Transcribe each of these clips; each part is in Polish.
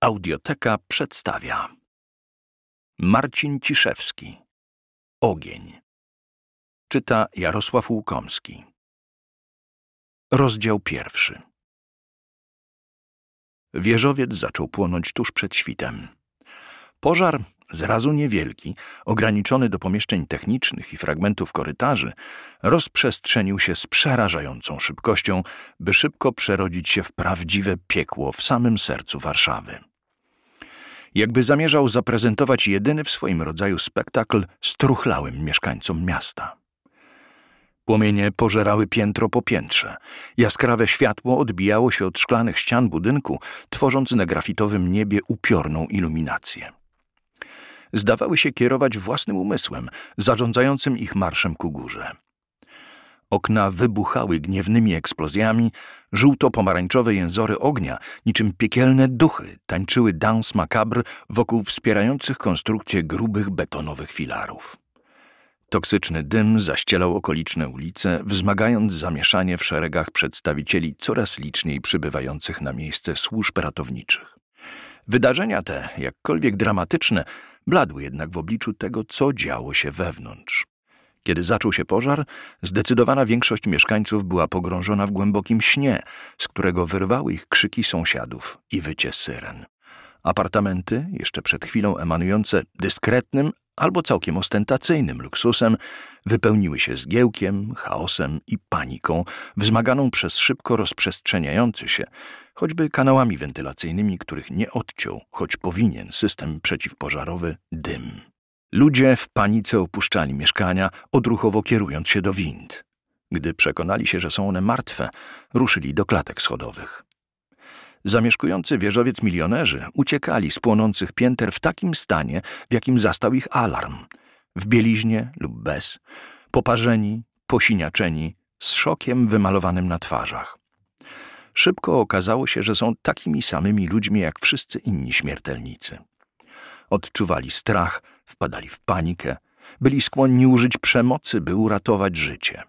Audioteka przedstawia Marcin Ciszewski Ogień Czyta Jarosław Łukomski Rozdział pierwszy Wieżowiec zaczął płonąć tuż przed świtem. Pożar, zrazu niewielki, ograniczony do pomieszczeń technicznych i fragmentów korytarzy, rozprzestrzenił się z przerażającą szybkością, by szybko przerodzić się w prawdziwe piekło w samym sercu Warszawy. Jakby zamierzał zaprezentować jedyny w swoim rodzaju spektakl struchlałym mieszkańcom miasta. Płomienie pożerały piętro po piętrze. Jaskrawe światło odbijało się od szklanych ścian budynku, tworząc na grafitowym niebie upiorną iluminację zdawały się kierować własnym umysłem, zarządzającym ich marszem ku górze. Okna wybuchały gniewnymi eksplozjami, żółto-pomarańczowe jęzory ognia, niczym piekielne duchy, tańczyły dans makabr wokół wspierających konstrukcję grubych betonowych filarów. Toksyczny dym zaścielał okoliczne ulice, wzmagając zamieszanie w szeregach przedstawicieli coraz liczniej przybywających na miejsce służb ratowniczych. Wydarzenia te, jakkolwiek dramatyczne, Bladły jednak w obliczu tego, co działo się wewnątrz. Kiedy zaczął się pożar, zdecydowana większość mieszkańców była pogrążona w głębokim śnie, z którego wyrwały ich krzyki sąsiadów i wycie syren. Apartamenty, jeszcze przed chwilą emanujące dyskretnym albo całkiem ostentacyjnym luksusem, wypełniły się zgiełkiem, chaosem i paniką, wzmaganą przez szybko rozprzestrzeniający się, choćby kanałami wentylacyjnymi, których nie odciął, choć powinien, system przeciwpożarowy dym. Ludzie w panice opuszczali mieszkania, odruchowo kierując się do wind. Gdy przekonali się, że są one martwe, ruszyli do klatek schodowych. Zamieszkujący wieżowiec milionerzy uciekali z płonących pięter w takim stanie, w jakim zastał ich alarm. W bieliźnie lub bez, poparzeni, posiniaczeni, z szokiem wymalowanym na twarzach. Szybko okazało się, że są takimi samymi ludźmi jak wszyscy inni śmiertelnicy. Odczuwali strach, wpadali w panikę, byli skłonni użyć przemocy, by uratować życie.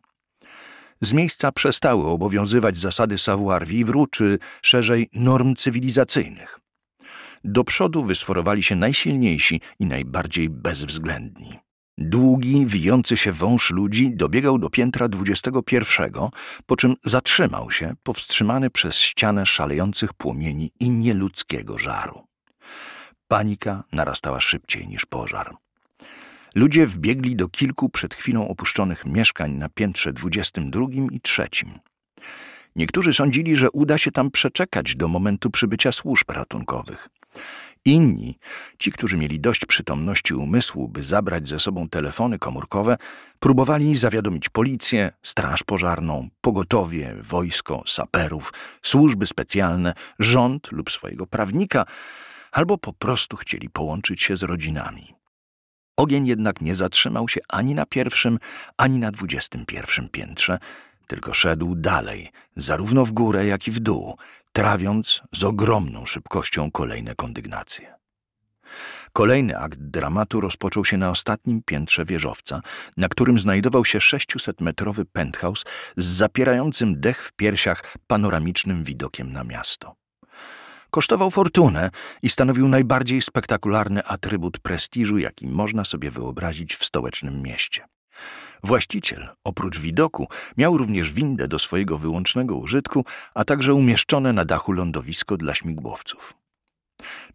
Z miejsca przestały obowiązywać zasady savoir-vivre czy szerzej norm cywilizacyjnych. Do przodu wysforowali się najsilniejsi i najbardziej bezwzględni. Długi, wijący się wąż ludzi dobiegał do piętra dwudziestego pierwszego, po czym zatrzymał się, powstrzymany przez ścianę szalejących płomieni i nieludzkiego żaru. Panika narastała szybciej niż pożar. Ludzie wbiegli do kilku przed chwilą opuszczonych mieszkań na piętrze dwudziestym drugim i trzecim. Niektórzy sądzili, że uda się tam przeczekać do momentu przybycia służb ratunkowych. Inni, ci, którzy mieli dość przytomności umysłu, by zabrać ze sobą telefony komórkowe, próbowali zawiadomić policję, straż pożarną, pogotowie, wojsko, saperów, służby specjalne, rząd lub swojego prawnika, albo po prostu chcieli połączyć się z rodzinami. Ogień jednak nie zatrzymał się ani na pierwszym, ani na dwudziestym pierwszym piętrze, tylko szedł dalej, zarówno w górę, jak i w dół, trawiąc z ogromną szybkością kolejne kondygnacje. Kolejny akt dramatu rozpoczął się na ostatnim piętrze wieżowca, na którym znajdował się 600-metrowy penthouse z zapierającym dech w piersiach panoramicznym widokiem na miasto. Kosztował fortunę i stanowił najbardziej spektakularny atrybut prestiżu, jaki można sobie wyobrazić w stołecznym mieście. Właściciel, oprócz widoku, miał również windę do swojego wyłącznego użytku, a także umieszczone na dachu lądowisko dla śmigłowców.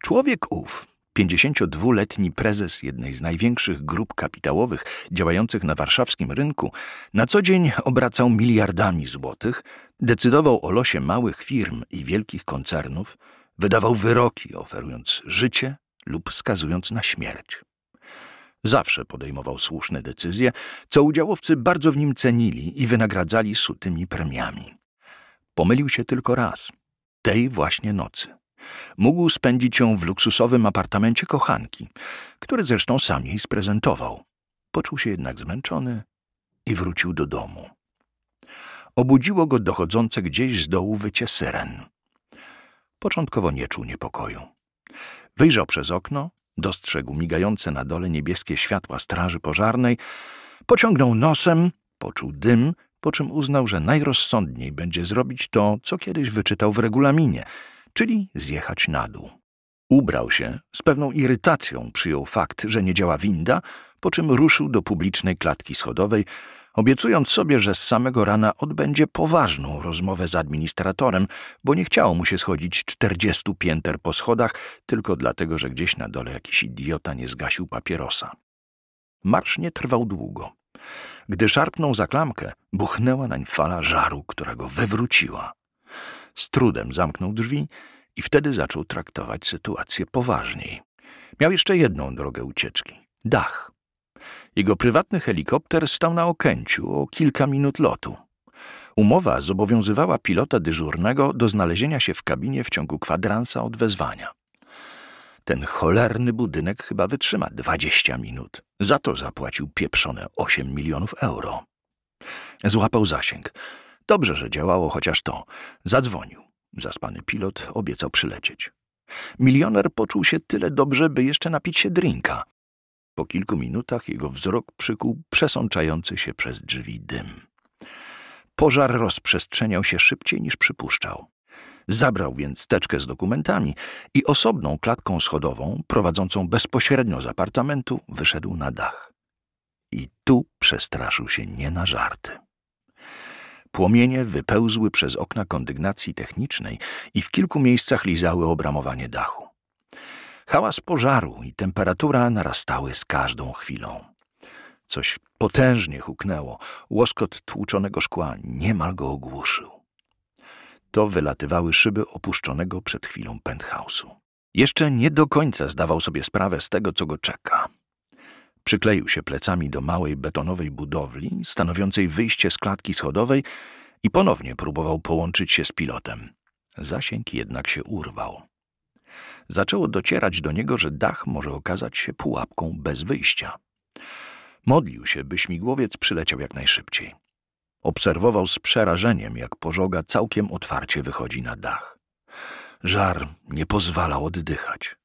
Człowiek ów, 52-letni prezes jednej z największych grup kapitałowych działających na warszawskim rynku, na co dzień obracał miliardami złotych, decydował o losie małych firm i wielkich koncernów, wydawał wyroki oferując życie lub skazując na śmierć. Zawsze podejmował słuszne decyzje, co udziałowcy bardzo w nim cenili i wynagradzali sutymi premiami. Pomylił się tylko raz, tej właśnie nocy. Mógł spędzić ją w luksusowym apartamencie kochanki, który zresztą sam jej sprezentował. Poczuł się jednak zmęczony i wrócił do domu. Obudziło go dochodzące gdzieś z dołu wycie syren. Początkowo nie czuł niepokoju. Wyjrzał przez okno Dostrzegł migające na dole niebieskie światła straży pożarnej, pociągnął nosem, poczuł dym, po czym uznał, że najrozsądniej będzie zrobić to, co kiedyś wyczytał w regulaminie, czyli zjechać na dół. Ubrał się, z pewną irytacją przyjął fakt, że nie działa winda, po czym ruszył do publicznej klatki schodowej, obiecując sobie, że z samego rana odbędzie poważną rozmowę z administratorem, bo nie chciało mu się schodzić czterdziestu pięter po schodach, tylko dlatego, że gdzieś na dole jakiś idiota nie zgasił papierosa. Marsz nie trwał długo. Gdy szarpnął za klamkę, buchnęła nań fala żaru, która go wywróciła. Z trudem zamknął drzwi i wtedy zaczął traktować sytuację poważniej. Miał jeszcze jedną drogę ucieczki dach. Jego prywatny helikopter stał na Okęciu o kilka minut lotu. Umowa zobowiązywała pilota dyżurnego do znalezienia się w kabinie w ciągu kwadransa od wezwania. Ten cholerny budynek chyba wytrzyma 20 minut. Za to zapłacił pieprzone 8 milionów euro. Złapał zasięg. Dobrze, że działało chociaż to. Zadzwonił. Zaspany pilot obiecał przylecieć. Milioner poczuł się tyle dobrze, by jeszcze napić się drinka. Po kilku minutach jego wzrok przykuł przesączający się przez drzwi dym. Pożar rozprzestrzeniał się szybciej niż przypuszczał. Zabrał więc teczkę z dokumentami i osobną klatką schodową, prowadzącą bezpośrednio z apartamentu, wyszedł na dach. I tu przestraszył się nie na żarty. Płomienie wypełzły przez okna kondygnacji technicznej i w kilku miejscach lizały obramowanie dachu. Hałas pożaru i temperatura narastały z każdą chwilą. Coś potężnie huknęło. Łoskot tłuczonego szkła niemal go ogłuszył. To wylatywały szyby opuszczonego przed chwilą penthouse'u. Jeszcze nie do końca zdawał sobie sprawę z tego, co go czeka. Przykleił się plecami do małej betonowej budowli, stanowiącej wyjście z klatki schodowej i ponownie próbował połączyć się z pilotem. Zasięg jednak się urwał. Zaczęło docierać do niego, że dach może okazać się pułapką bez wyjścia. Modlił się, by śmigłowiec przyleciał jak najszybciej. Obserwował z przerażeniem, jak pożoga całkiem otwarcie wychodzi na dach. Żar nie pozwalał oddychać.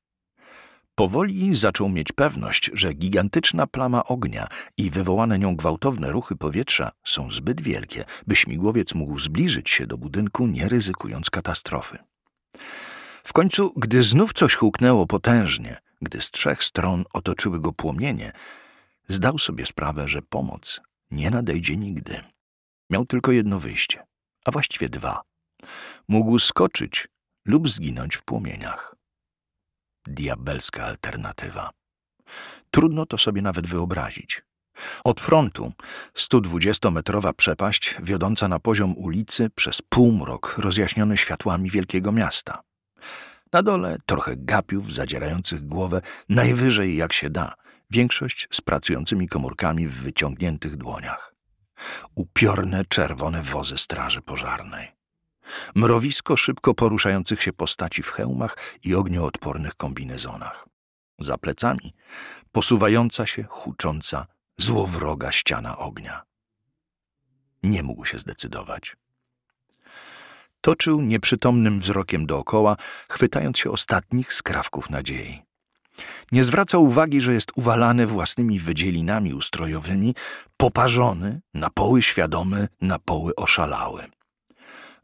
Powoli zaczął mieć pewność, że gigantyczna plama ognia i wywołane nią gwałtowne ruchy powietrza są zbyt wielkie, by śmigłowiec mógł zbliżyć się do budynku, nie ryzykując katastrofy. W końcu, gdy znów coś huknęło potężnie, gdy z trzech stron otoczyły go płomienie, zdał sobie sprawę, że pomoc nie nadejdzie nigdy. Miał tylko jedno wyjście, a właściwie dwa. Mógł skoczyć lub zginąć w płomieniach. Diabelska alternatywa. Trudno to sobie nawet wyobrazić. Od frontu 120-metrowa przepaść wiodąca na poziom ulicy przez półmrok rozjaśniony światłami wielkiego miasta. Na dole trochę gapiów zadzierających głowę, najwyżej jak się da, większość z pracującymi komórkami w wyciągniętych dłoniach. Upiorne czerwone wozy straży pożarnej. Mrowisko szybko poruszających się postaci w hełmach i ognioodpornych kombinezonach. Za plecami posuwająca się, hucząca, złowroga ściana ognia. Nie mógł się zdecydować. Toczył nieprzytomnym wzrokiem dookoła, chwytając się ostatnich skrawków nadziei. Nie zwracał uwagi, że jest uwalany własnymi wydzielinami ustrojowymi, poparzony, na poły świadomy, na poły oszalały.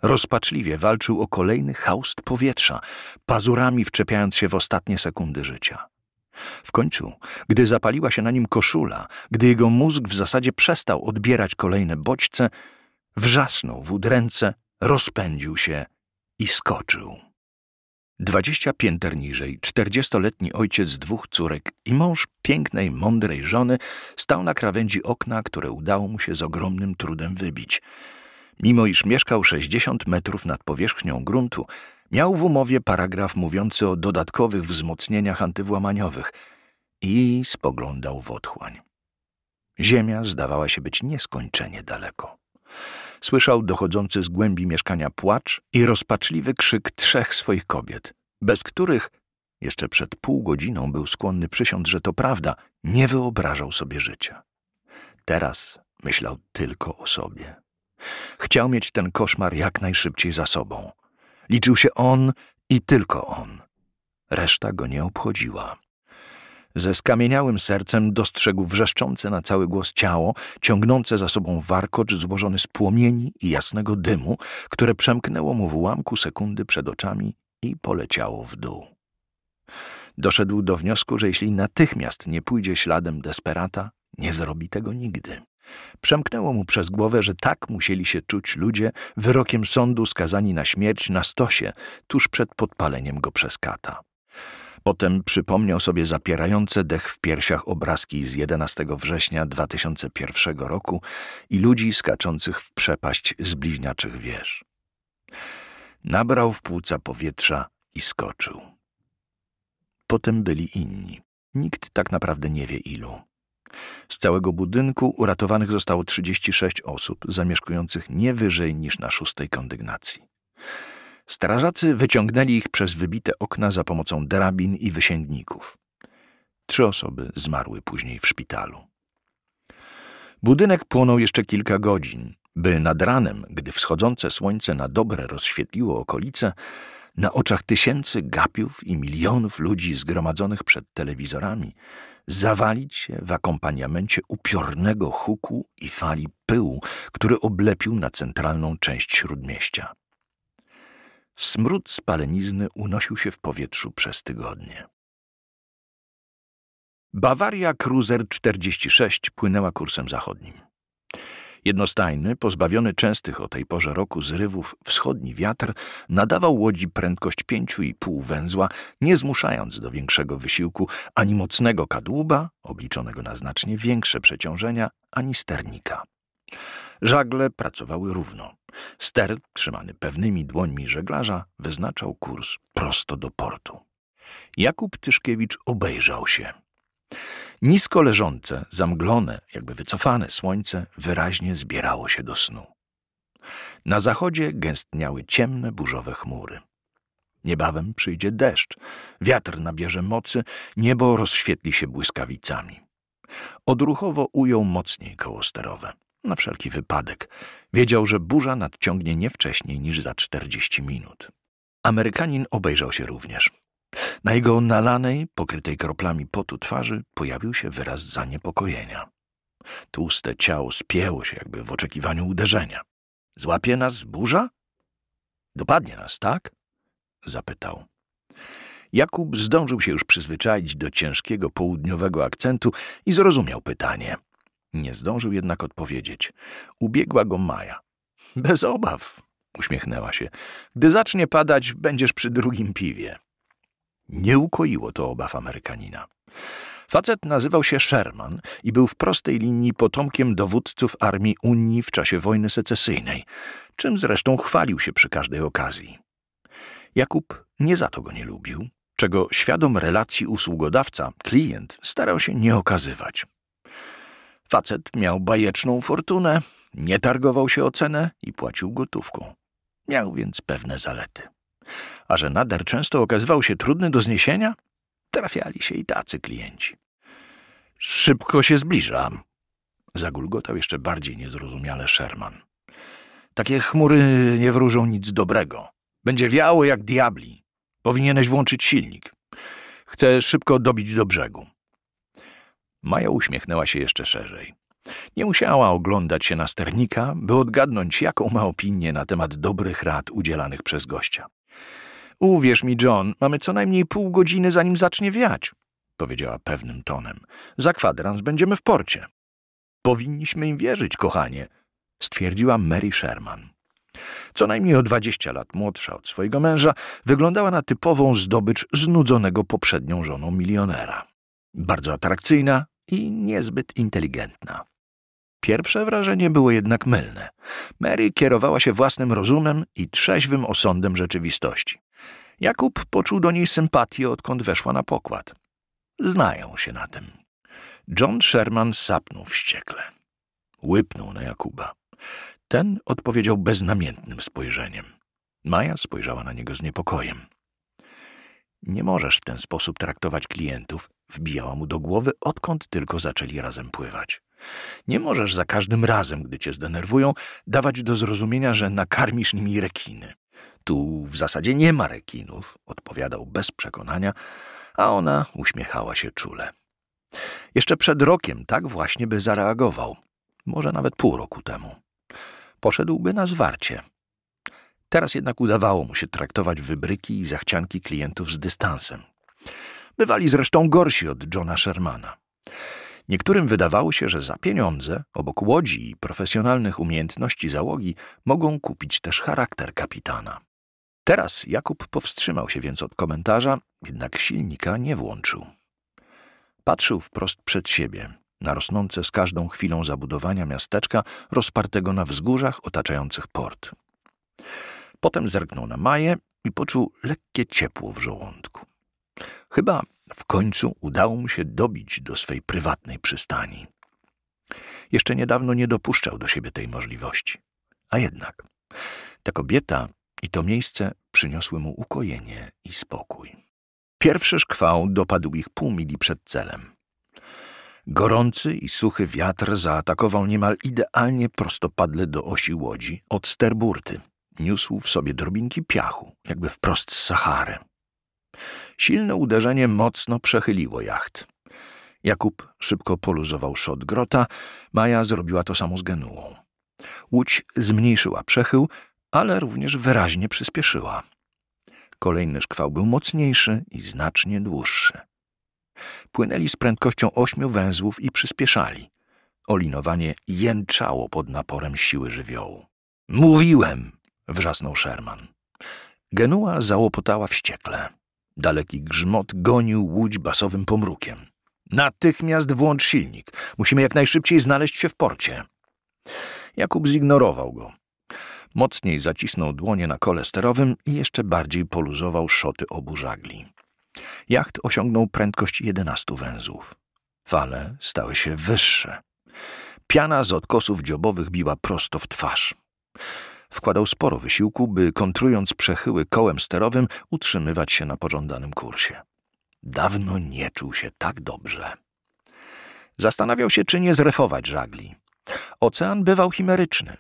Rozpaczliwie walczył o kolejny haust powietrza, pazurami wczepiając się w ostatnie sekundy życia. W końcu, gdy zapaliła się na nim koszula, gdy jego mózg w zasadzie przestał odbierać kolejne bodźce, wrzasnął w udręce, rozpędził się i skoczył. Dwadzieścia pięter niżej, czterdziestoletni ojciec dwóch córek i mąż pięknej, mądrej żony stał na krawędzi okna, które udało mu się z ogromnym trudem wybić. Mimo iż mieszkał sześćdziesiąt metrów nad powierzchnią gruntu, miał w umowie paragraf mówiący o dodatkowych wzmocnieniach antywłamaniowych i spoglądał w otchłań. Ziemia zdawała się być nieskończenie daleko słyszał dochodzący z głębi mieszkania płacz i rozpaczliwy krzyk trzech swoich kobiet, bez których jeszcze przed pół godziną był skłonny przysiąc, że to prawda, nie wyobrażał sobie życia. Teraz myślał tylko o sobie. Chciał mieć ten koszmar jak najszybciej za sobą. Liczył się on i tylko on. Reszta go nie obchodziła. Ze skamieniałym sercem dostrzegł wrzeszczące na cały głos ciało, ciągnące za sobą warkocz złożony z płomieni i jasnego dymu, które przemknęło mu w ułamku sekundy przed oczami i poleciało w dół. Doszedł do wniosku, że jeśli natychmiast nie pójdzie śladem desperata, nie zrobi tego nigdy. Przemknęło mu przez głowę, że tak musieli się czuć ludzie wyrokiem sądu skazani na śmierć na stosie tuż przed podpaleniem go przez kata. Potem przypomniał sobie zapierające dech w piersiach obrazki z 11 września 2001 roku i ludzi skaczących w przepaść z bliźniaczych wież. Nabrał w płuca powietrza i skoczył. Potem byli inni. Nikt tak naprawdę nie wie ilu. Z całego budynku uratowanych zostało 36 osób zamieszkujących nie wyżej niż na szóstej kondygnacji. Strażacy wyciągnęli ich przez wybite okna za pomocą drabin i wysięgników. Trzy osoby zmarły później w szpitalu. Budynek płonął jeszcze kilka godzin, by nad ranem, gdy wschodzące słońce na dobre rozświetliło okolice, na oczach tysięcy gapiów i milionów ludzi zgromadzonych przed telewizorami, zawalić się w akompaniamencie upiornego huku i fali pyłu, który oblepił na centralną część śródmieścia. Smród spalenizny unosił się w powietrzu przez tygodnie. Bawaria Cruiser 46 płynęła kursem zachodnim. Jednostajny, pozbawiony częstych o tej porze roku zrywów wschodni wiatr nadawał łodzi prędkość 5,5 węzła, nie zmuszając do większego wysiłku ani mocnego kadłuba, obliczonego na znacznie większe przeciążenia, ani sternika. Żagle pracowały równo. Ster, trzymany pewnymi dłońmi żeglarza, wyznaczał kurs prosto do portu. Jakub Tyszkiewicz obejrzał się. Nisko leżące, zamglone, jakby wycofane słońce wyraźnie zbierało się do snu. Na zachodzie gęstniały ciemne, burzowe chmury. Niebawem przyjdzie deszcz, wiatr nabierze mocy, niebo rozświetli się błyskawicami. Odruchowo ujął mocniej koło sterowe na wszelki wypadek. Wiedział, że burza nadciągnie nie wcześniej niż za 40 minut. Amerykanin obejrzał się również. Na jego nalanej, pokrytej kroplami potu twarzy pojawił się wyraz zaniepokojenia. Tłuste ciało spięło się jakby w oczekiwaniu uderzenia. Złapie nas burza? Dopadnie nas, tak? zapytał. Jakub zdążył się już przyzwyczaić do ciężkiego południowego akcentu i zrozumiał pytanie. Nie zdążył jednak odpowiedzieć. Ubiegła go Maja. Bez obaw, uśmiechnęła się. Gdy zacznie padać, będziesz przy drugim piwie. Nie ukoiło to obaw Amerykanina. Facet nazywał się Sherman i był w prostej linii potomkiem dowódców armii Unii w czasie wojny secesyjnej, czym zresztą chwalił się przy każdej okazji. Jakub nie za to go nie lubił, czego świadom relacji usługodawca, klient, starał się nie okazywać. Facet miał bajeczną fortunę, nie targował się o cenę i płacił gotówką. Miał więc pewne zalety. A że nader często okazywał się trudny do zniesienia, trafiali się i tacy klienci. Szybko się zbliżam. Zagulgotał jeszcze bardziej niezrozumiale Sherman. Takie chmury nie wróżą nic dobrego. Będzie wiało jak diabli. Powinieneś włączyć silnik. Chcę szybko dobić do brzegu. Maja uśmiechnęła się jeszcze szerzej. Nie musiała oglądać się na sternika, by odgadnąć, jaką ma opinię na temat dobrych rad udzielanych przez gościa. Uwierz mi, John, mamy co najmniej pół godziny, zanim zacznie wiać, powiedziała pewnym tonem. Za kwadrans będziemy w porcie. Powinniśmy im wierzyć, kochanie, stwierdziła Mary Sherman. Co najmniej o dwadzieścia lat młodsza od swojego męża, wyglądała na typową zdobycz znudzonego poprzednią żoną milionera. Bardzo atrakcyjna, i niezbyt inteligentna. Pierwsze wrażenie było jednak mylne. Mary kierowała się własnym rozumem i trzeźwym osądem rzeczywistości. Jakub poczuł do niej sympatię, odkąd weszła na pokład. Znają się na tym. John Sherman sapnął wściekle. Łypnął na Jakuba. Ten odpowiedział beznamiętnym spojrzeniem. Maja spojrzała na niego z niepokojem. Nie możesz w ten sposób traktować klientów, Wbijała mu do głowy, odkąd tylko zaczęli razem pływać. Nie możesz za każdym razem, gdy cię zdenerwują, dawać do zrozumienia, że nakarmisz nimi rekiny. Tu w zasadzie nie ma rekinów, odpowiadał bez przekonania, a ona uśmiechała się czule. Jeszcze przed rokiem tak właśnie by zareagował, może nawet pół roku temu. Poszedłby na zwarcie. Teraz jednak udawało mu się traktować wybryki i zachcianki klientów z dystansem. Bywali zresztą gorsi od Johna Shermana. Niektórym wydawało się, że za pieniądze, obok łodzi i profesjonalnych umiejętności załogi, mogą kupić też charakter kapitana. Teraz Jakub powstrzymał się więc od komentarza, jednak silnika nie włączył. Patrzył wprost przed siebie, na rosnące z każdą chwilą zabudowania miasteczka rozpartego na wzgórzach otaczających port. Potem zerknął na Maję i poczuł lekkie ciepło w żołądku. Chyba w końcu udało mu się dobić do swej prywatnej przystani. Jeszcze niedawno nie dopuszczał do siebie tej możliwości. A jednak ta kobieta i to miejsce przyniosły mu ukojenie i spokój. Pierwszy szkwał dopadł ich pół mili przed celem. Gorący i suchy wiatr zaatakował niemal idealnie prostopadle do osi łodzi od sterburty. Niósł w sobie drobinki piachu, jakby wprost z Sahary. Silne uderzenie mocno przechyliło jacht. Jakub szybko poluzował szot grota, Maja zrobiła to samo z genułą. Łódź zmniejszyła przechył, ale również wyraźnie przyspieszyła. Kolejny szkwał był mocniejszy i znacznie dłuższy. Płynęli z prędkością ośmiu węzłów i przyspieszali. Olinowanie jęczało pod naporem siły żywiołu. Mówiłem! wrzasnął Sherman. Genua załopotała wściekle. Daleki grzmot gonił łódź basowym pomrukiem. Natychmiast włącz silnik. Musimy jak najszybciej znaleźć się w porcie. Jakub zignorował go. Mocniej zacisnął dłonie na kole sterowym i jeszcze bardziej poluzował szoty obu żagli. Jacht osiągnął prędkość 11 węzłów. Fale stały się wyższe. Piana z odkosów dziobowych biła prosto w twarz wkładał sporo wysiłku, by kontrując przechyły kołem sterowym, utrzymywać się na pożądanym kursie. Dawno nie czuł się tak dobrze. Zastanawiał się, czy nie zrefować żagli. Ocean bywał chimeryczny.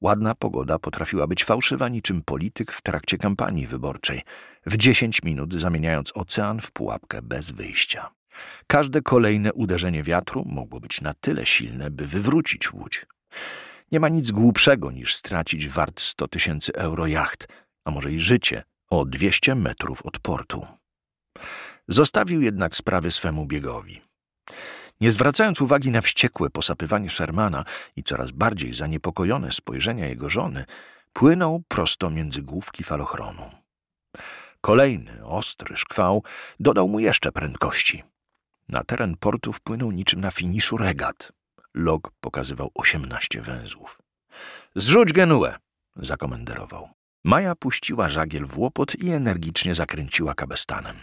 Ładna pogoda potrafiła być fałszywa niczym polityk w trakcie kampanii wyborczej, w dziesięć minut zamieniając ocean w pułapkę bez wyjścia. Każde kolejne uderzenie wiatru mogło być na tyle silne, by wywrócić łódź. Nie ma nic głupszego niż stracić wart 100 tysięcy euro jacht, a może i życie, o 200 metrów od portu. Zostawił jednak sprawy swemu biegowi. Nie zwracając uwagi na wściekłe posapywanie Shermana i coraz bardziej zaniepokojone spojrzenia jego żony, płynął prosto między główki falochronu. Kolejny, ostry szkwał dodał mu jeszcze prędkości. Na teren portu wpłynął niczym na finiszu regat. Log pokazywał osiemnaście węzłów. Zrzuć genuę! zakomenderował. Maja puściła żagiel w łopot i energicznie zakręciła kabestanem.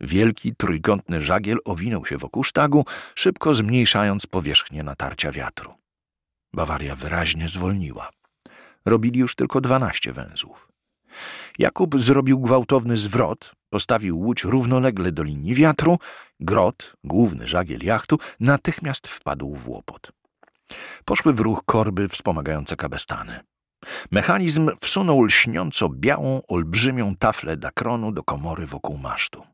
Wielki, trójkątny żagiel owinął się wokół sztagu, szybko zmniejszając powierzchnię natarcia wiatru. Bawaria wyraźnie zwolniła. Robili już tylko dwanaście węzłów. Jakub zrobił gwałtowny zwrot, postawił łódź równolegle do linii wiatru Grot, główny żagiel jachtu, natychmiast wpadł w łopot. Poszły w ruch korby wspomagające kabestany. Mechanizm wsunął lśniąco białą, olbrzymią taflę dakronu do komory wokół masztu.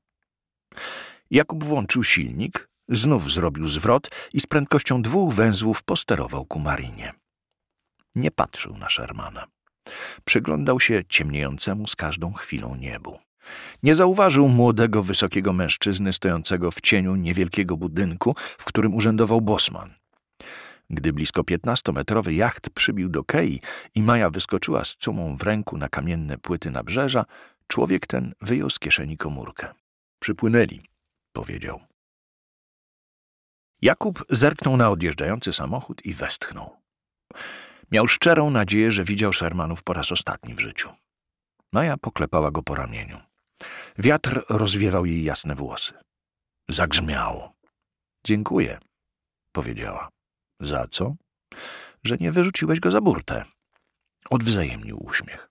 Jakub włączył silnik, znów zrobił zwrot i z prędkością dwóch węzłów posterował ku marinie. Nie patrzył na Shermana. Przyglądał się ciemniejącemu z każdą chwilą niebu. Nie zauważył młodego, wysokiego mężczyzny stojącego w cieniu niewielkiego budynku, w którym urzędował bosman. Gdy blisko piętnastometrowy jacht przybił do kei i Maja wyskoczyła z cumą w ręku na kamienne płyty nabrzeża, człowiek ten wyjął z kieszeni komórkę. Przypłynęli, powiedział. Jakub zerknął na odjeżdżający samochód i westchnął. Miał szczerą nadzieję, że widział Shermanów po raz ostatni w życiu. Maja poklepała go po ramieniu. Wiatr rozwiewał jej jasne włosy. Zagrzmiało. Dziękuję, powiedziała. Za co? Że nie wyrzuciłeś go za burtę. Odwzajemnił uśmiech.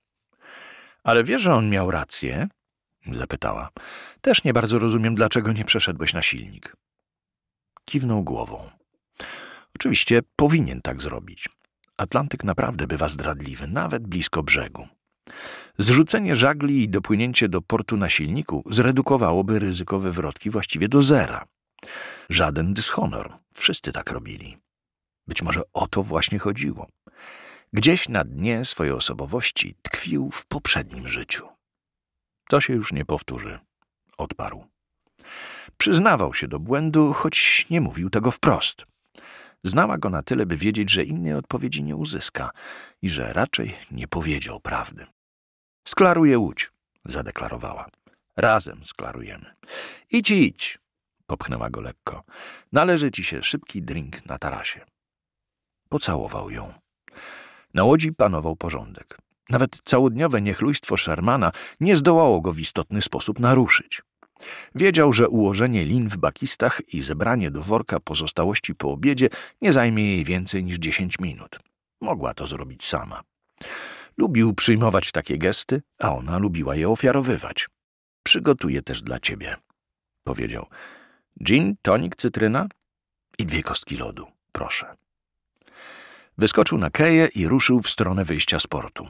Ale wiesz, że on miał rację? Zapytała. Też nie bardzo rozumiem, dlaczego nie przeszedłeś na silnik. Kiwnął głową. Oczywiście powinien tak zrobić. Atlantyk naprawdę bywa zdradliwy, nawet blisko brzegu. Zrzucenie żagli i dopłynięcie do portu na silniku zredukowałoby ryzyko wywrotki właściwie do zera. Żaden dyshonor. Wszyscy tak robili. Być może o to właśnie chodziło. Gdzieś na dnie swojej osobowości tkwił w poprzednim życiu. To się już nie powtórzy, odparł. Przyznawał się do błędu, choć nie mówił tego wprost. Znała go na tyle, by wiedzieć, że innej odpowiedzi nie uzyska i że raczej nie powiedział prawdy. Sklaruję łódź, zadeklarowała. Razem sklarujemy. Idź, idź, popchnęła go lekko. Należy ci się szybki drink na tarasie. Pocałował ją. Na łodzi panował porządek. Nawet całodniowe niechlujstwo Shermana nie zdołało go w istotny sposób naruszyć. Wiedział, że ułożenie lin w bakistach i zebranie do worka pozostałości po obiedzie nie zajmie jej więcej niż dziesięć minut. Mogła to zrobić sama. Lubił przyjmować takie gesty, a ona lubiła je ofiarowywać. Przygotuję też dla ciebie, powiedział. Gin, tonik, cytryna i dwie kostki lodu, proszę. Wyskoczył na keję i ruszył w stronę wyjścia z portu.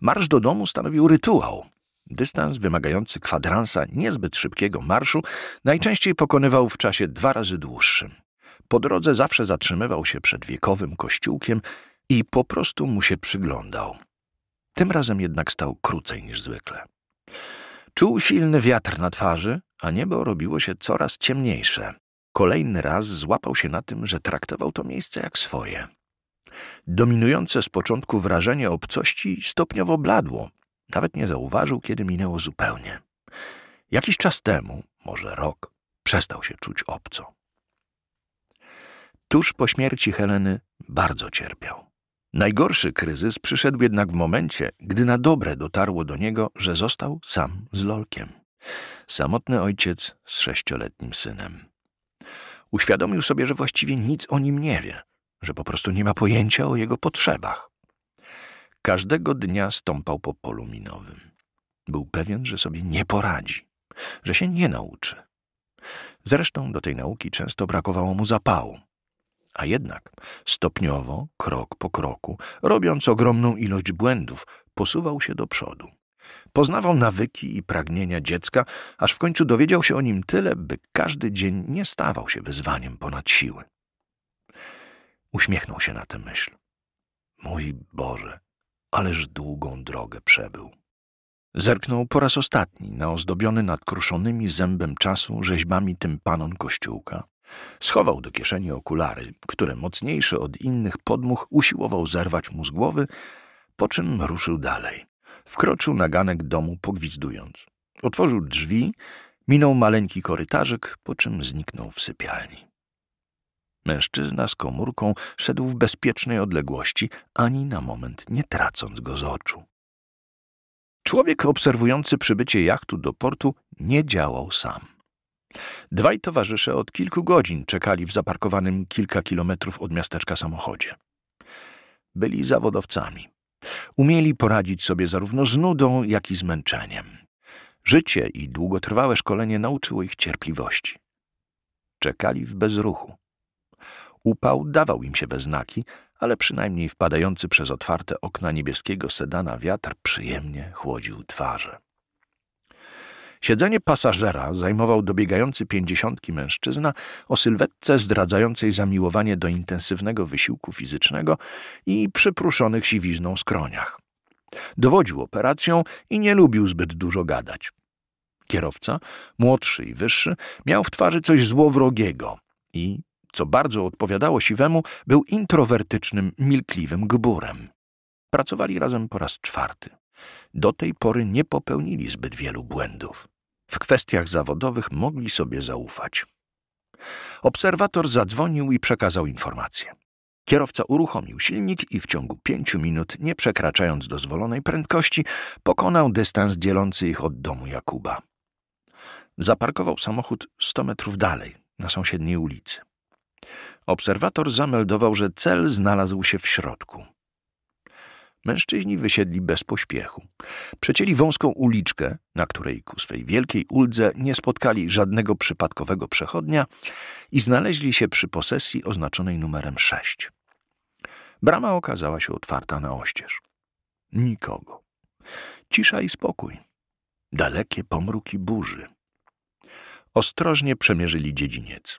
Marsz do domu stanowił rytuał. Dystans wymagający kwadransa niezbyt szybkiego marszu najczęściej pokonywał w czasie dwa razy dłuższym. Po drodze zawsze zatrzymywał się przed wiekowym kościółkiem i po prostu mu się przyglądał. Tym razem jednak stał krócej niż zwykle. Czuł silny wiatr na twarzy, a niebo robiło się coraz ciemniejsze. Kolejny raz złapał się na tym, że traktował to miejsce jak swoje. Dominujące z początku wrażenie obcości stopniowo bladło. Nawet nie zauważył, kiedy minęło zupełnie. Jakiś czas temu, może rok, przestał się czuć obco. Tuż po śmierci Heleny bardzo cierpiał. Najgorszy kryzys przyszedł jednak w momencie, gdy na dobre dotarło do niego, że został sam z Lolkiem. Samotny ojciec z sześcioletnim synem. Uświadomił sobie, że właściwie nic o nim nie wie, że po prostu nie ma pojęcia o jego potrzebach. Każdego dnia stąpał po polu minowym. Był pewien, że sobie nie poradzi, że się nie nauczy. Zresztą do tej nauki często brakowało mu zapału. A jednak stopniowo, krok po kroku, robiąc ogromną ilość błędów, posuwał się do przodu. Poznawał nawyki i pragnienia dziecka, aż w końcu dowiedział się o nim tyle, by każdy dzień nie stawał się wyzwaniem ponad siły. Uśmiechnął się na tę myśl. Mój Boże, ależ długą drogę przebył. Zerknął po raz ostatni na ozdobiony nadkruszonymi zębem czasu rzeźbami tympanon kościółka, Schował do kieszeni okulary, które mocniejsze od innych podmuch usiłował zerwać mu z głowy, po czym ruszył dalej. Wkroczył na ganek domu pogwizdując. Otworzył drzwi, minął maleńki korytarzek, po czym zniknął w sypialni. Mężczyzna z komórką szedł w bezpiecznej odległości, ani na moment nie tracąc go z oczu. Człowiek obserwujący przybycie jachtu do portu nie działał sam. Dwaj towarzysze od kilku godzin czekali w zaparkowanym kilka kilometrów od miasteczka samochodzie. Byli zawodowcami. Umieli poradzić sobie zarówno z nudą, jak i zmęczeniem. Życie i długotrwałe szkolenie nauczyło ich cierpliwości. Czekali w bezruchu. Upał dawał im się we znaki, ale przynajmniej wpadający przez otwarte okna niebieskiego sedana wiatr przyjemnie chłodził twarze. Siedzenie pasażera zajmował dobiegający pięćdziesiątki mężczyzna o sylwetce zdradzającej zamiłowanie do intensywnego wysiłku fizycznego i przypruszonych siwizną skroniach. Dowodził operacją i nie lubił zbyt dużo gadać. Kierowca, młodszy i wyższy, miał w twarzy coś złowrogiego i, co bardzo odpowiadało siwemu, był introwertycznym, milkliwym gburem. Pracowali razem po raz czwarty do tej pory nie popełnili zbyt wielu błędów. W kwestiach zawodowych mogli sobie zaufać. Obserwator zadzwonił i przekazał informację. Kierowca uruchomił silnik i w ciągu pięciu minut, nie przekraczając dozwolonej prędkości, pokonał dystans dzielący ich od domu Jakuba. Zaparkował samochód 100 metrów dalej, na sąsiedniej ulicy. Obserwator zameldował, że cel znalazł się w środku. Mężczyźni wysiedli bez pośpiechu. Przecięli wąską uliczkę, na której ku swej wielkiej uldze nie spotkali żadnego przypadkowego przechodnia i znaleźli się przy posesji oznaczonej numerem 6. Brama okazała się otwarta na oścież. Nikogo. Cisza i spokój. Dalekie pomruki burzy. Ostrożnie przemierzyli dziedziniec.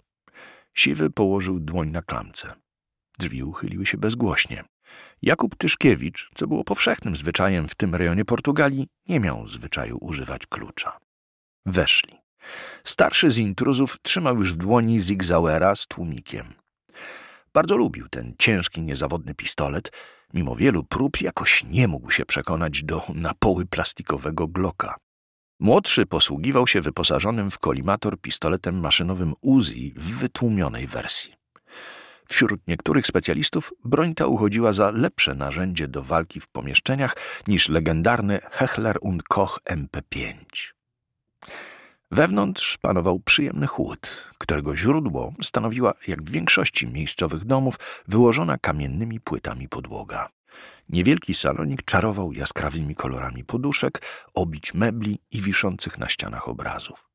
Siwy położył dłoń na klamce. Drzwi uchyliły się bezgłośnie. Jakub Tyszkiewicz, co było powszechnym zwyczajem w tym rejonie Portugalii, nie miał zwyczaju używać klucza. Weszli. Starszy z intruzów trzymał już w dłoni Zigzauera z tłumikiem. Bardzo lubił ten ciężki, niezawodny pistolet. Mimo wielu prób jakoś nie mógł się przekonać do napoły plastikowego Glocka. Młodszy posługiwał się wyposażonym w kolimator pistoletem maszynowym Uzi w wytłumionej wersji. Wśród niektórych specjalistów broń ta uchodziła za lepsze narzędzie do walki w pomieszczeniach niż legendarny Hechler und Koch MP5. Wewnątrz panował przyjemny chłód, którego źródło stanowiła, jak w większości miejscowych domów, wyłożona kamiennymi płytami podłoga. Niewielki salonik czarował jaskrawymi kolorami poduszek, obić mebli i wiszących na ścianach obrazów.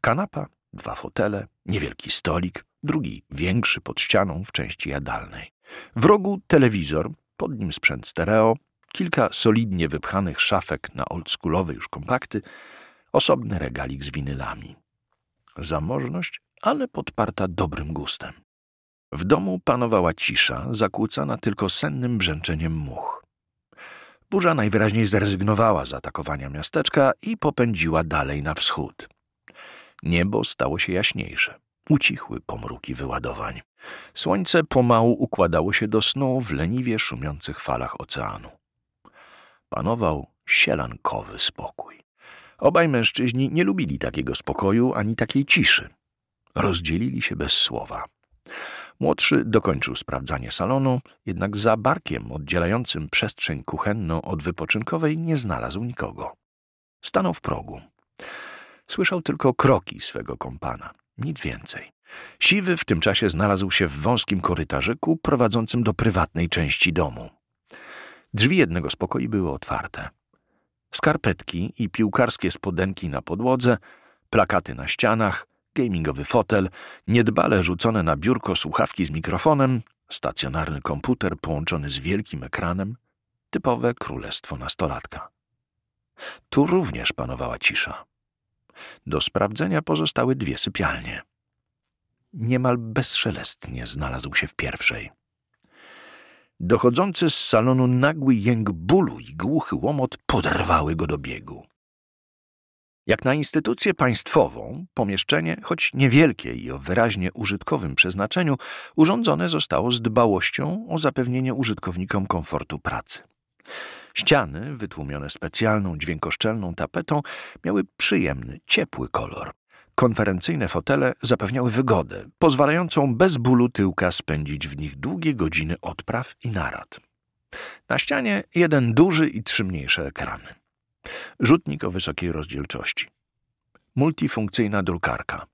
Kanapa, dwa fotele, niewielki stolik, drugi większy pod ścianą w części jadalnej. W rogu telewizor, pod nim sprzęt stereo, kilka solidnie wypchanych szafek na oldschoolowe już kompakty, osobny regalik z winylami. Zamożność, ale podparta dobrym gustem. W domu panowała cisza, zakłócana tylko sennym brzęczeniem much. Burza najwyraźniej zrezygnowała z atakowania miasteczka i popędziła dalej na wschód. Niebo stało się jaśniejsze. Ucichły pomruki wyładowań. Słońce pomału układało się do snu w leniwie szumiących falach oceanu. Panował sielankowy spokój. Obaj mężczyźni nie lubili takiego spokoju ani takiej ciszy. Rozdzielili się bez słowa. Młodszy dokończył sprawdzanie salonu, jednak za barkiem oddzielającym przestrzeń kuchenną od wypoczynkowej nie znalazł nikogo. Stanął w progu. Słyszał tylko kroki swego kompana. Nic więcej. Siwy w tym czasie znalazł się w wąskim korytarzyku prowadzącym do prywatnej części domu. Drzwi jednego z pokoi były otwarte. Skarpetki i piłkarskie spodenki na podłodze, plakaty na ścianach, gamingowy fotel, niedbale rzucone na biurko słuchawki z mikrofonem, stacjonarny komputer połączony z wielkim ekranem, typowe królestwo nastolatka. Tu również panowała cisza. Do sprawdzenia pozostały dwie sypialnie. Niemal bezszelestnie znalazł się w pierwszej. Dochodzący z salonu nagły jęk bólu i głuchy łomot podarwały go do biegu. Jak na instytucję państwową, pomieszczenie, choć niewielkie i o wyraźnie użytkowym przeznaczeniu, urządzone zostało z dbałością o zapewnienie użytkownikom komfortu pracy. Ściany, wytłumione specjalną dźwiękoszczelną tapetą, miały przyjemny, ciepły kolor. Konferencyjne fotele zapewniały wygodę, pozwalającą bez bólu tyłka spędzić w nich długie godziny odpraw i narad. Na ścianie jeden duży i trzy mniejsze ekrany. Rzutnik o wysokiej rozdzielczości. Multifunkcyjna drukarka.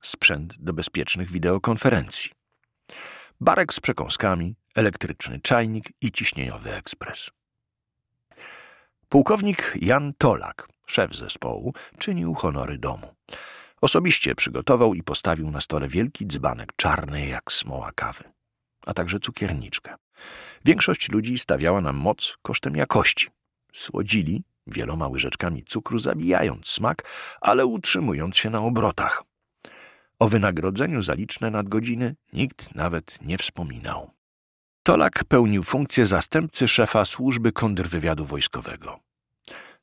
Sprzęt do bezpiecznych wideokonferencji. Barek z przekąskami, elektryczny czajnik i ciśnieniowy ekspres. Pułkownik Jan Tolak, szef zespołu, czynił honory domu. Osobiście przygotował i postawił na stole wielki dzbanek czarny jak smoła kawy, a także cukierniczkę. Większość ludzi stawiała na moc kosztem jakości. Słodzili wieloma łyżeczkami cukru, zabijając smak, ale utrzymując się na obrotach. O wynagrodzeniu za liczne nadgodziny nikt nawet nie wspominał. Stolak pełnił funkcję zastępcy szefa służby kontrwywiadu wojskowego.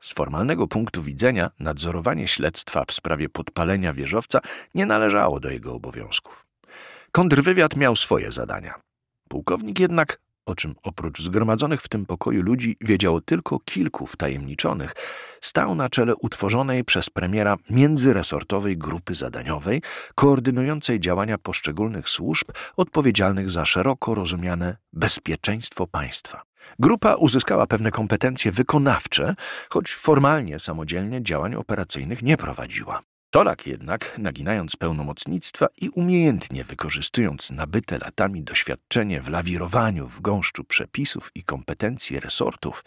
Z formalnego punktu widzenia nadzorowanie śledztwa w sprawie podpalenia wieżowca nie należało do jego obowiązków. Kontrwywiad miał swoje zadania. Pułkownik jednak o czym oprócz zgromadzonych w tym pokoju ludzi wiedziało tylko kilku wtajemniczonych, stał na czele utworzonej przez premiera międzyresortowej grupy zadaniowej, koordynującej działania poszczególnych służb odpowiedzialnych za szeroko rozumiane bezpieczeństwo państwa. Grupa uzyskała pewne kompetencje wykonawcze, choć formalnie samodzielnie działań operacyjnych nie prowadziła. Tolak jednak, naginając pełnomocnictwa i umiejętnie wykorzystując nabyte latami doświadczenie w lawirowaniu w gąszczu przepisów i kompetencji resortów,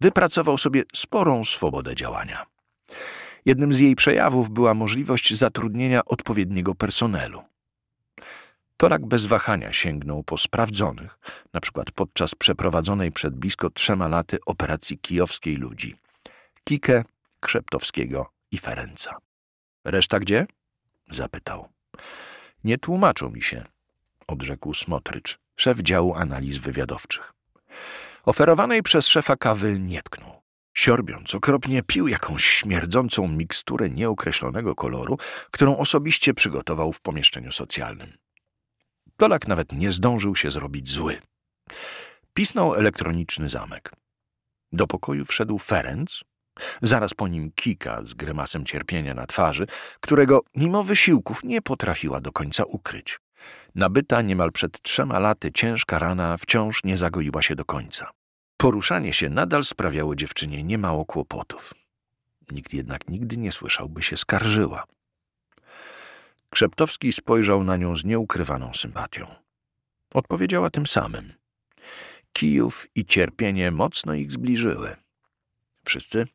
wypracował sobie sporą swobodę działania. Jednym z jej przejawów była możliwość zatrudnienia odpowiedniego personelu. Tolak bez wahania sięgnął po sprawdzonych, na przykład podczas przeprowadzonej przed blisko trzema laty operacji kijowskiej ludzi, Kike, Krzeptowskiego i Ferenca. Reszta gdzie? zapytał. Nie tłumaczą mi się, odrzekł Smotrycz, szef działu analiz wywiadowczych. Oferowanej przez szefa kawy nie tknął. Siorbiąc okropnie pił jakąś śmierdzącą miksturę nieokreślonego koloru, którą osobiście przygotował w pomieszczeniu socjalnym. Dolak nawet nie zdążył się zrobić zły. Pisnął elektroniczny zamek. Do pokoju wszedł Ferenc, Zaraz po nim Kika z grymasem cierpienia na twarzy, którego mimo wysiłków nie potrafiła do końca ukryć. Nabyta niemal przed trzema laty ciężka rana wciąż nie zagoiła się do końca. Poruszanie się nadal sprawiało dziewczynie niemało kłopotów. Nikt jednak nigdy nie słyszał, by się skarżyła. Krzeptowski spojrzał na nią z nieukrywaną sympatią. Odpowiedziała tym samym. Kijów i cierpienie mocno ich zbliżyły. Wszyscy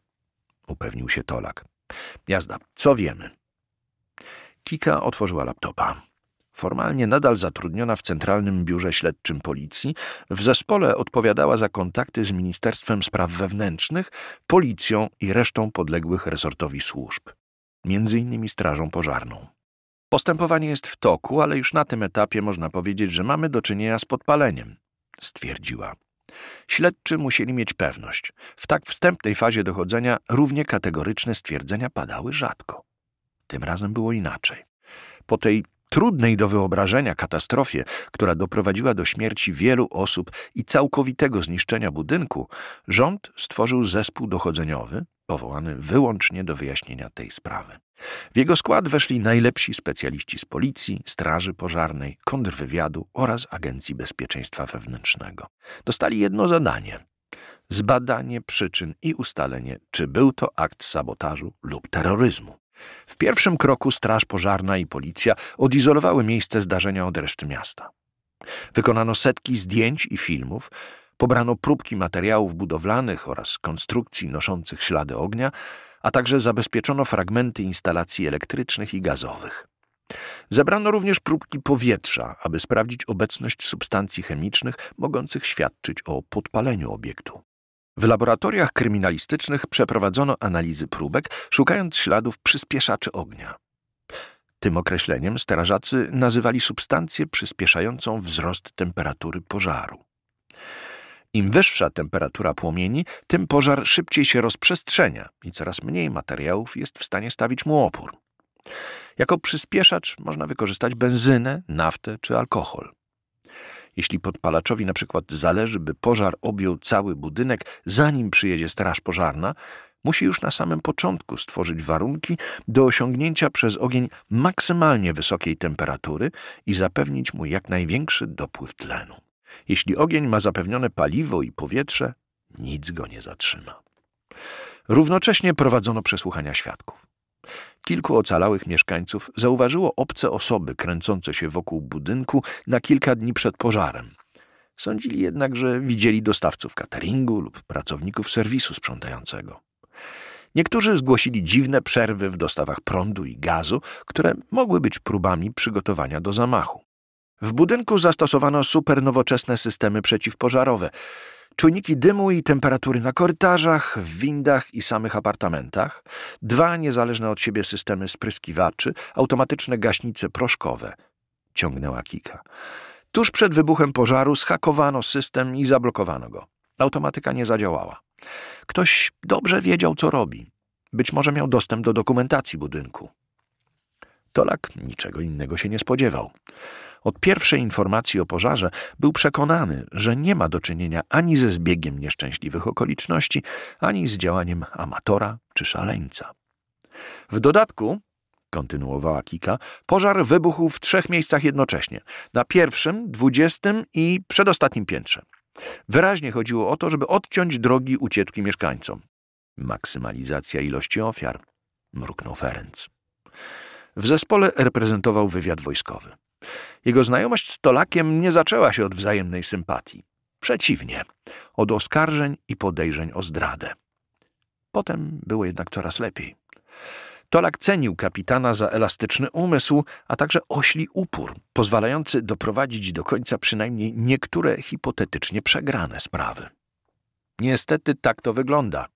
upewnił się Tolak. Jazda, co wiemy? Kika otworzyła laptopa. Formalnie nadal zatrudniona w Centralnym Biurze Śledczym Policji, w zespole odpowiadała za kontakty z Ministerstwem Spraw Wewnętrznych, Policją i resztą podległych resortowi służb, między innymi Strażą Pożarną. Postępowanie jest w toku, ale już na tym etapie można powiedzieć, że mamy do czynienia z podpaleniem, stwierdziła. Śledczy musieli mieć pewność. W tak wstępnej fazie dochodzenia równie kategoryczne stwierdzenia padały rzadko. Tym razem było inaczej. Po tej trudnej do wyobrażenia katastrofie, która doprowadziła do śmierci wielu osób i całkowitego zniszczenia budynku, rząd stworzył zespół dochodzeniowy, powołany wyłącznie do wyjaśnienia tej sprawy. W jego skład weszli najlepsi specjaliści z policji, straży pożarnej, kontrwywiadu oraz Agencji Bezpieczeństwa Wewnętrznego. Dostali jedno zadanie – zbadanie przyczyn i ustalenie, czy był to akt sabotażu lub terroryzmu. W pierwszym kroku Straż Pożarna i policja odizolowały miejsce zdarzenia od reszty miasta. Wykonano setki zdjęć i filmów, pobrano próbki materiałów budowlanych oraz konstrukcji noszących ślady ognia, a także zabezpieczono fragmenty instalacji elektrycznych i gazowych. Zebrano również próbki powietrza, aby sprawdzić obecność substancji chemicznych mogących świadczyć o podpaleniu obiektu. W laboratoriach kryminalistycznych przeprowadzono analizy próbek, szukając śladów przyspieszaczy ognia. Tym określeniem strażacy nazywali substancję przyspieszającą wzrost temperatury pożaru. Im wyższa temperatura płomieni, tym pożar szybciej się rozprzestrzenia i coraz mniej materiałów jest w stanie stawić mu opór. Jako przyspieszacz można wykorzystać benzynę, naftę czy alkohol. Jeśli podpalaczowi na przykład zależy, by pożar objął cały budynek, zanim przyjedzie straż pożarna, musi już na samym początku stworzyć warunki do osiągnięcia przez ogień maksymalnie wysokiej temperatury i zapewnić mu jak największy dopływ tlenu. Jeśli ogień ma zapewnione paliwo i powietrze, nic go nie zatrzyma. Równocześnie prowadzono przesłuchania świadków. Kilku ocalałych mieszkańców zauważyło obce osoby kręcące się wokół budynku na kilka dni przed pożarem. Sądzili jednak, że widzieli dostawców cateringu lub pracowników serwisu sprzątającego. Niektórzy zgłosili dziwne przerwy w dostawach prądu i gazu, które mogły być próbami przygotowania do zamachu. W budynku zastosowano supernowoczesne systemy przeciwpożarowe, czujniki dymu i temperatury na korytarzach, w windach i samych apartamentach, dwa niezależne od siebie systemy spryskiwaczy, automatyczne gaśnice proszkowe, ciągnęła Kika. Tuż przed wybuchem pożaru schakowano system i zablokowano go. Automatyka nie zadziałała. Ktoś dobrze wiedział, co robi. Być może miał dostęp do dokumentacji budynku. Tolak niczego innego się nie spodziewał. Od pierwszej informacji o pożarze był przekonany, że nie ma do czynienia ani ze zbiegiem nieszczęśliwych okoliczności, ani z działaniem amatora czy szaleńca. W dodatku kontynuowała Kika, pożar wybuchł w trzech miejscach jednocześnie. Na pierwszym, dwudziestym i przedostatnim piętrze. Wyraźnie chodziło o to, żeby odciąć drogi ucieczki mieszkańcom. Maksymalizacja ilości ofiar, mruknął Ferenc. W zespole reprezentował wywiad wojskowy. Jego znajomość z Tolakiem nie zaczęła się od wzajemnej sympatii. Przeciwnie, od oskarżeń i podejrzeń o zdradę. Potem było jednak coraz lepiej. Tolak cenił kapitana za elastyczny umysł, a także ośli upór, pozwalający doprowadzić do końca przynajmniej niektóre hipotetycznie przegrane sprawy. Niestety tak to wygląda,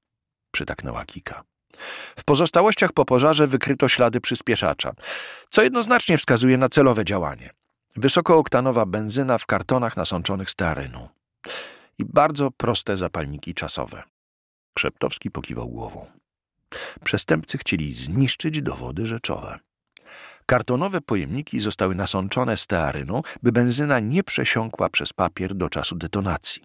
przytaknęła Kika. W pozostałościach po pożarze wykryto ślady przyspieszacza, co jednoznacznie wskazuje na celowe działanie. Wysokooktanowa benzyna w kartonach nasączonych stearyną. I bardzo proste zapalniki czasowe. Krzeptowski pokiwał głową. Przestępcy chcieli zniszczyć dowody rzeczowe. Kartonowe pojemniki zostały nasączone stearyną, by benzyna nie przesiąkła przez papier do czasu detonacji.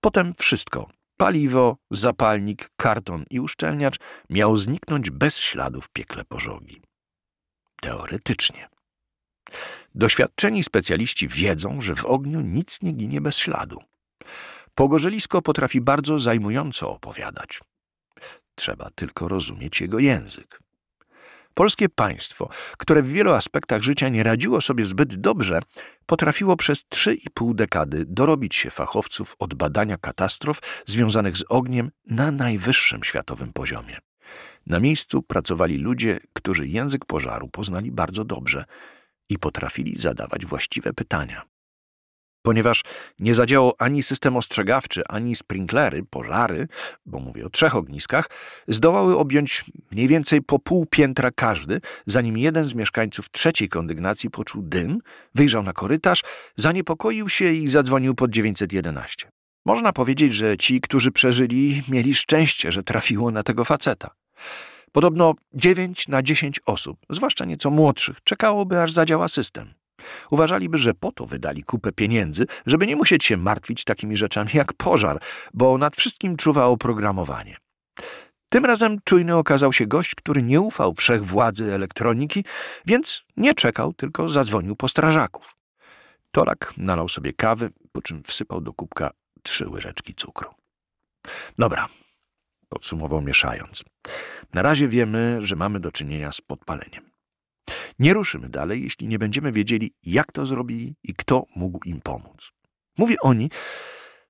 Potem wszystko Paliwo, zapalnik, karton i uszczelniacz miał zniknąć bez śladu w piekle pożogi. Teoretycznie. Doświadczeni specjaliści wiedzą, że w ogniu nic nie ginie bez śladu. Pogorzelisko potrafi bardzo zajmująco opowiadać. Trzeba tylko rozumieć jego język. Polskie państwo, które w wielu aspektach życia nie radziło sobie zbyt dobrze, potrafiło przez trzy i pół dekady dorobić się fachowców od badania katastrof związanych z ogniem na najwyższym światowym poziomie. Na miejscu pracowali ludzie, którzy język pożaru poznali bardzo dobrze i potrafili zadawać właściwe pytania. Ponieważ nie zadziałał ani system ostrzegawczy, ani sprinklery, pożary, bo mówię o trzech ogniskach, zdołały objąć mniej więcej po pół piętra każdy, zanim jeden z mieszkańców trzeciej kondygnacji poczuł dym, wyjrzał na korytarz, zaniepokoił się i zadzwonił pod 911. Można powiedzieć, że ci, którzy przeżyli, mieli szczęście, że trafiło na tego faceta. Podobno 9 na 10 osób, zwłaszcza nieco młodszych, czekałoby aż zadziała system. Uważaliby, że po to wydali kupę pieniędzy, żeby nie musieć się martwić takimi rzeczami jak pożar, bo nad wszystkim czuwało programowanie. Tym razem czujny okazał się gość, który nie ufał wszechwładzy elektroniki, więc nie czekał, tylko zadzwonił po strażaków. Tolak nalał sobie kawy, po czym wsypał do kubka trzy łyżeczki cukru. Dobra, podsumował mieszając. Na razie wiemy, że mamy do czynienia z podpaleniem. Nie ruszymy dalej, jeśli nie będziemy wiedzieli, jak to zrobili i kto mógł im pomóc. Mówię oni,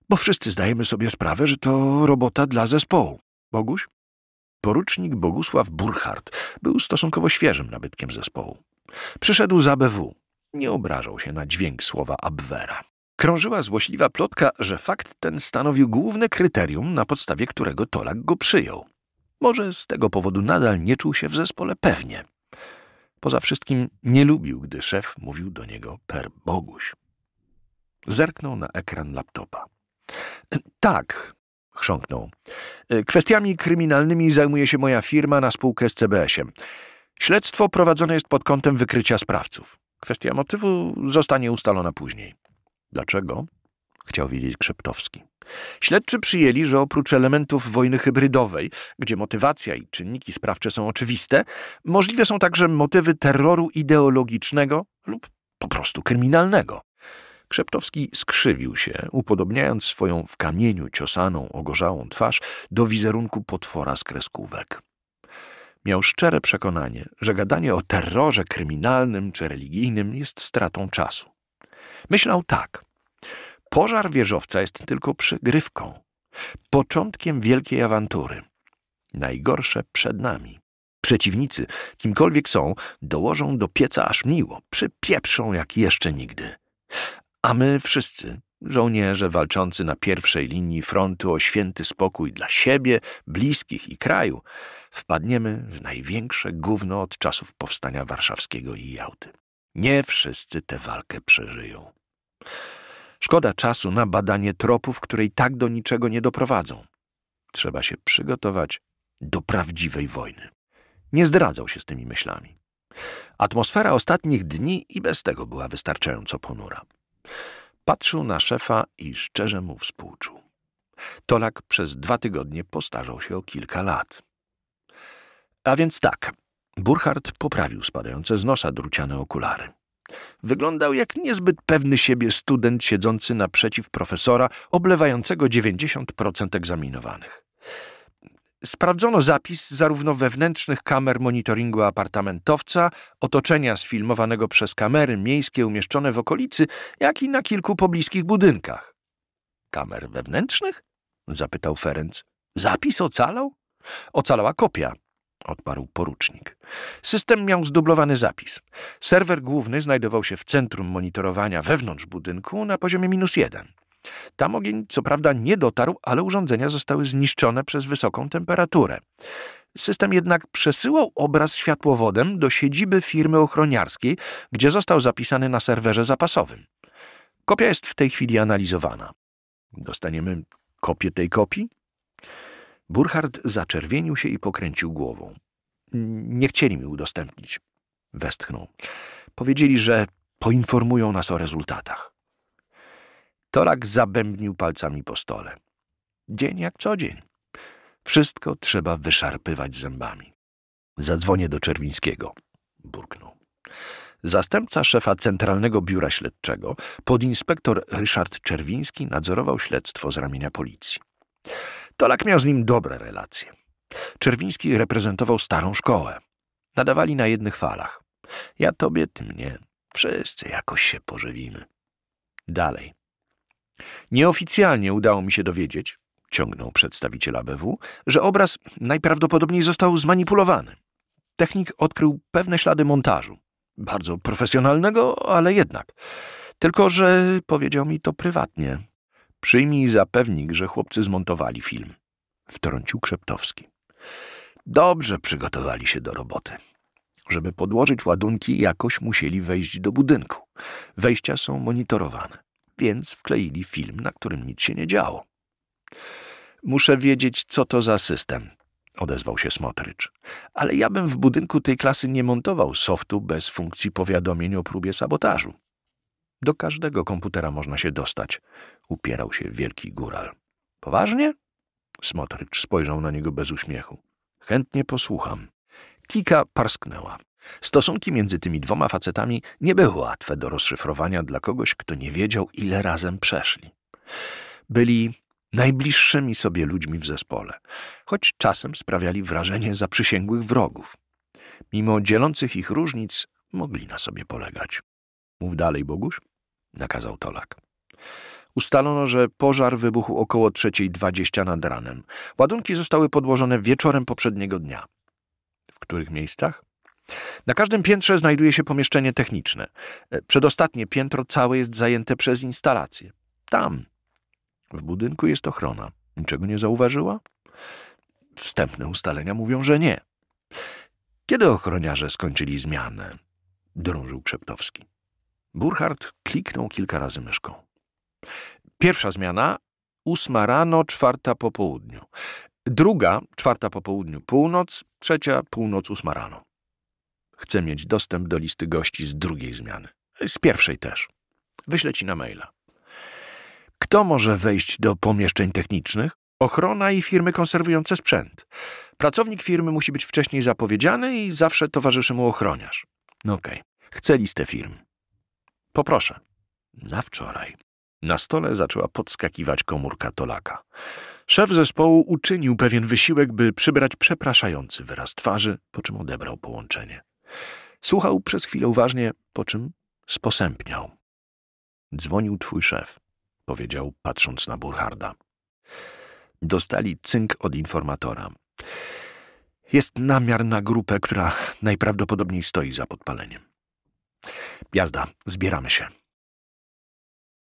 bo wszyscy zdajemy sobie sprawę, że to robota dla zespołu. Boguś? Porucznik Bogusław Burchardt był stosunkowo świeżym nabytkiem zespołu. Przyszedł z ABW. Nie obrażał się na dźwięk słowa Abwera. Krążyła złośliwa plotka, że fakt ten stanowił główne kryterium, na podstawie którego Tolak go przyjął. Może z tego powodu nadal nie czuł się w zespole pewnie. Poza wszystkim nie lubił, gdy szef mówił do niego per Boguś. Zerknął na ekran laptopa. Tak, chrząknął. Kwestiami kryminalnymi zajmuje się moja firma na spółkę z CBS-em. Śledztwo prowadzone jest pod kątem wykrycia sprawców. Kwestia motywu zostanie ustalona później. Dlaczego? chciał wiedzieć Krzeptowski. Śledczy przyjęli, że oprócz elementów wojny hybrydowej, gdzie motywacja i czynniki sprawcze są oczywiste, możliwe są także motywy terroru ideologicznego lub po prostu kryminalnego. Krzeptowski skrzywił się, upodobniając swoją w kamieniu ciosaną, ogorzałą twarz do wizerunku potwora z kreskówek. Miał szczere przekonanie, że gadanie o terrorze kryminalnym czy religijnym jest stratą czasu. Myślał tak – Pożar wieżowca jest tylko przygrywką, początkiem wielkiej awantury. Najgorsze przed nami. Przeciwnicy, kimkolwiek są, dołożą do pieca aż miło, przypieprzą jak jeszcze nigdy. A my wszyscy, żołnierze walczący na pierwszej linii frontu o święty spokój dla siebie, bliskich i kraju, wpadniemy w największe gówno od czasów powstania warszawskiego i Jałty. Nie wszyscy tę walkę przeżyją. Szkoda czasu na badanie tropów, które i tak do niczego nie doprowadzą. Trzeba się przygotować do prawdziwej wojny. Nie zdradzał się z tymi myślami. Atmosfera ostatnich dni i bez tego była wystarczająco ponura. Patrzył na szefa i szczerze mu współczuł. Tolak przez dwa tygodnie postarzał się o kilka lat. A więc tak, Burchard poprawił spadające z nosa druciane okulary. Wyglądał jak niezbyt pewny siebie student siedzący naprzeciw profesora, oblewającego 90% egzaminowanych. Sprawdzono zapis zarówno wewnętrznych kamer monitoringu apartamentowca, otoczenia sfilmowanego przez kamery miejskie umieszczone w okolicy, jak i na kilku pobliskich budynkach. Kamer wewnętrznych? zapytał Ferenc. Zapis ocalał? Ocalała kopia, odparł porucznik. System miał zdublowany zapis. Serwer główny znajdował się w centrum monitorowania wewnątrz budynku na poziomie minus jeden. Tam ogień co prawda nie dotarł, ale urządzenia zostały zniszczone przez wysoką temperaturę. System jednak przesyłał obraz światłowodem do siedziby firmy ochroniarskiej, gdzie został zapisany na serwerze zapasowym. Kopia jest w tej chwili analizowana. Dostaniemy kopię tej kopii? Burchard zaczerwienił się i pokręcił głową. Nie chcieli mi udostępnić. Westchnął. Powiedzieli, że poinformują nas o rezultatach. Torak zabębnił palcami po stole. Dzień jak co dzień. Wszystko trzeba wyszarpywać zębami. Zadzwonię do Czerwińskiego, burknął. Zastępca szefa Centralnego Biura Śledczego, podinspektor Ryszard Czerwiński, nadzorował śledztwo z ramienia policji. Tolak miał z nim dobre relacje. Czerwiński reprezentował starą szkołę. Nadawali na jednych falach. Ja tobie, ty mnie. Wszyscy jakoś się pożywimy. Dalej. Nieoficjalnie udało mi się dowiedzieć, ciągnął przedstawiciel ABW, że obraz najprawdopodobniej został zmanipulowany. Technik odkrył pewne ślady montażu. Bardzo profesjonalnego, ale jednak. Tylko, że powiedział mi to prywatnie, Przyjmij zapewnik, że chłopcy zmontowali film. Wtrącił Krzeptowski. Dobrze przygotowali się do roboty. Żeby podłożyć ładunki, jakoś musieli wejść do budynku. Wejścia są monitorowane, więc wkleili film, na którym nic się nie działo. Muszę wiedzieć, co to za system, odezwał się Smotrycz. Ale ja bym w budynku tej klasy nie montował softu bez funkcji powiadomień o próbie sabotażu. Do każdego komputera można się dostać, upierał się wielki góral. Poważnie? Smotrycz spojrzał na niego bez uśmiechu. Chętnie posłucham. Kika parsknęła. Stosunki między tymi dwoma facetami nie były łatwe do rozszyfrowania dla kogoś, kto nie wiedział, ile razem przeszli. Byli najbliższymi sobie ludźmi w zespole, choć czasem sprawiali wrażenie zaprzysięgłych wrogów. Mimo dzielących ich różnic mogli na sobie polegać. Mów dalej, Boguś nakazał Tolak. Ustalono, że pożar wybuchł około 3.20 nad ranem. Ładunki zostały podłożone wieczorem poprzedniego dnia. W których miejscach? Na każdym piętrze znajduje się pomieszczenie techniczne. E, przedostatnie piętro całe jest zajęte przez instalację. Tam. W budynku jest ochrona. Niczego nie zauważyła? Wstępne ustalenia mówią, że nie. Kiedy ochroniarze skończyli zmianę? Drążył Krzeptowski. Burchard kliknął kilka razy myszką. Pierwsza zmiana ósma rano, czwarta po południu. Druga, czwarta po południu północ, trzecia północ, ósma rano. Chcę mieć dostęp do listy gości z drugiej zmiany. Z pierwszej też. Wyślę ci na maila. Kto może wejść do pomieszczeń technicznych? Ochrona i firmy konserwujące sprzęt. Pracownik firmy musi być wcześniej zapowiedziany i zawsze towarzyszy mu ochroniarz. No okej. Okay. Chcę listę firm. Poproszę. Na wczoraj. Na stole zaczęła podskakiwać komórka Tolaka. Szef zespołu uczynił pewien wysiłek, by przybrać przepraszający wyraz twarzy, po czym odebrał połączenie. Słuchał przez chwilę uważnie, po czym sposępniał. Dzwonił twój szef, powiedział, patrząc na Burharda. Dostali cynk od informatora. Jest namiar na grupę, która najprawdopodobniej stoi za podpaleniem. Jazda, zbieramy się.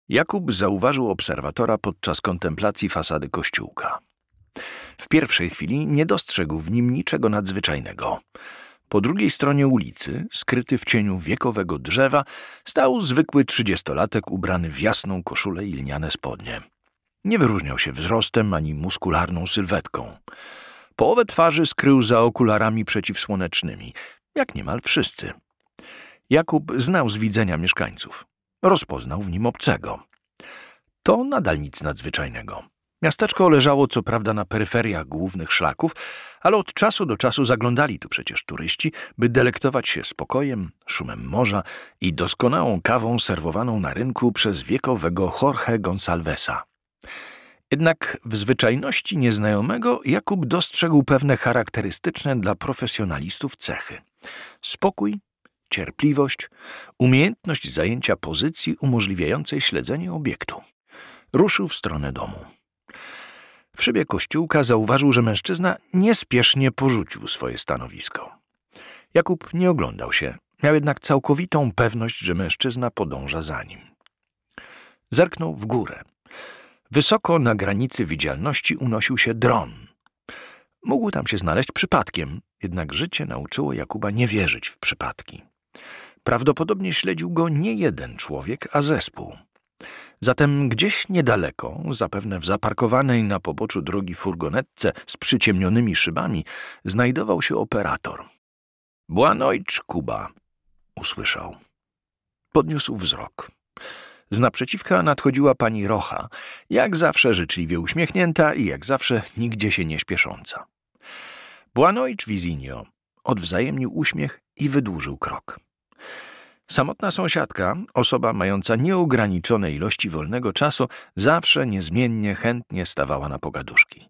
Jakub zauważył obserwatora podczas kontemplacji fasady kościółka. W pierwszej chwili nie dostrzegł w nim niczego nadzwyczajnego. Po drugiej stronie ulicy, skryty w cieniu wiekowego drzewa, stał zwykły trzydziestolatek ubrany w jasną koszulę i lniane spodnie. Nie wyróżniał się wzrostem ani muskularną sylwetką. Połowę twarzy skrył za okularami przeciwsłonecznymi, jak niemal wszyscy – Jakub znał z widzenia mieszkańców. Rozpoznał w nim obcego. To nadal nic nadzwyczajnego. Miasteczko leżało co prawda na peryferiach głównych szlaków, ale od czasu do czasu zaglądali tu przecież turyści, by delektować się spokojem, szumem morza i doskonałą kawą serwowaną na rynku przez wiekowego Jorge Gonsalvesa. Jednak w zwyczajności nieznajomego Jakub dostrzegł pewne charakterystyczne dla profesjonalistów cechy. Spokój, cierpliwość, umiejętność zajęcia pozycji umożliwiającej śledzenie obiektu. Ruszył w stronę domu. W szybie kościółka zauważył, że mężczyzna niespiesznie porzucił swoje stanowisko. Jakub nie oglądał się, miał jednak całkowitą pewność, że mężczyzna podąża za nim. Zerknął w górę. Wysoko na granicy widzialności unosił się dron. Mógł tam się znaleźć przypadkiem, jednak życie nauczyło Jakuba nie wierzyć w przypadki. Prawdopodobnie śledził go nie jeden człowiek, a zespół. Zatem gdzieś niedaleko, zapewne w zaparkowanej na poboczu drogi furgonetce z przyciemnionymi szybami, znajdował się operator. Błanojcz Kuba, usłyszał. Podniósł wzrok. Z naprzeciwka nadchodziła pani Rocha, jak zawsze życzliwie uśmiechnięta i jak zawsze nigdzie się nie śpiesząca. Błanojcz Wizinio odwzajemnił uśmiech i wydłużył krok. Samotna sąsiadka, osoba mająca nieograniczone ilości wolnego czasu, zawsze niezmiennie chętnie stawała na pogaduszki.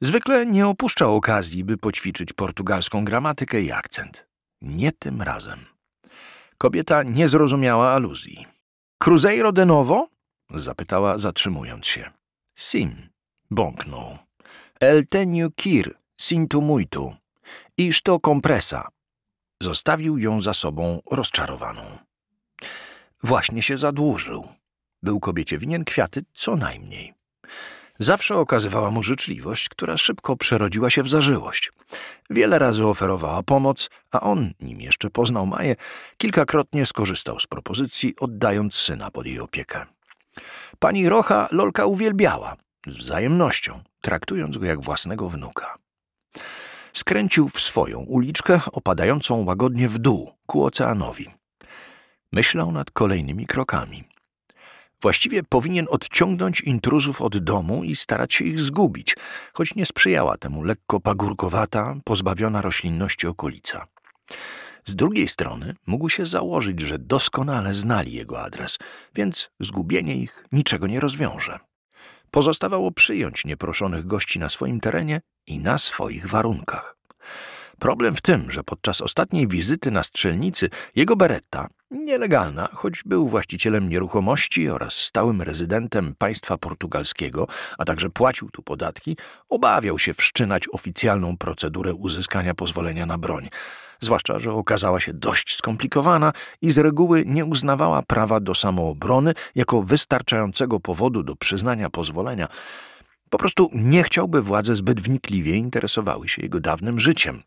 Zwykle nie opuszczał okazji, by poćwiczyć portugalską gramatykę i akcent. Nie tym razem. Kobieta nie zrozumiała aluzji. Cruzeiro de novo? zapytała, zatrzymując się. Sim, bąknął. El tenio kir, sintu muito. Iż to kompresa. Zostawił ją za sobą rozczarowaną. Właśnie się zadłużył. Był kobiecie winien kwiaty co najmniej. Zawsze okazywała mu życzliwość, która szybko przerodziła się w zażyłość. Wiele razy oferowała pomoc, a on, nim jeszcze poznał Maję, kilkakrotnie skorzystał z propozycji, oddając syna pod jej opiekę. Pani Rocha Lolka uwielbiała, z wzajemnością, traktując go jak własnego wnuka. Skręcił w swoją uliczkę opadającą łagodnie w dół, ku oceanowi. Myślał nad kolejnymi krokami. Właściwie powinien odciągnąć intruzów od domu i starać się ich zgubić, choć nie sprzyjała temu lekko pagórkowata, pozbawiona roślinności okolica. Z drugiej strony mógł się założyć, że doskonale znali jego adres, więc zgubienie ich niczego nie rozwiąże. Pozostawało przyjąć nieproszonych gości na swoim terenie i na swoich warunkach. Problem w tym, że podczas ostatniej wizyty na strzelnicy jego beretta, nielegalna, choć był właścicielem nieruchomości oraz stałym rezydentem państwa portugalskiego, a także płacił tu podatki, obawiał się wszczynać oficjalną procedurę uzyskania pozwolenia na broń. Zwłaszcza, że okazała się dość skomplikowana i z reguły nie uznawała prawa do samoobrony jako wystarczającego powodu do przyznania pozwolenia, po prostu nie chciał, by władze zbyt wnikliwie interesowały się jego dawnym życiem.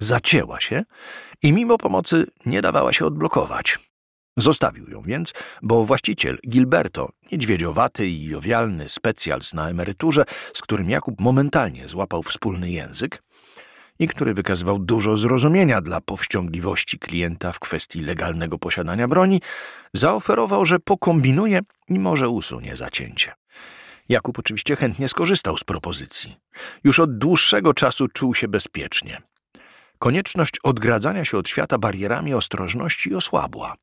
Zacięła się i mimo pomocy nie dawała się odblokować. Zostawił ją więc, bo właściciel Gilberto, niedźwiedziowaty i owialny specjals na emeryturze, z którym Jakub momentalnie złapał wspólny język i który wykazywał dużo zrozumienia dla powściągliwości klienta w kwestii legalnego posiadania broni, zaoferował, że pokombinuje i może usunie zacięcie. Jakub oczywiście chętnie skorzystał z propozycji. Już od dłuższego czasu czuł się bezpiecznie. Konieczność odgradzania się od świata barierami ostrożności osłabła.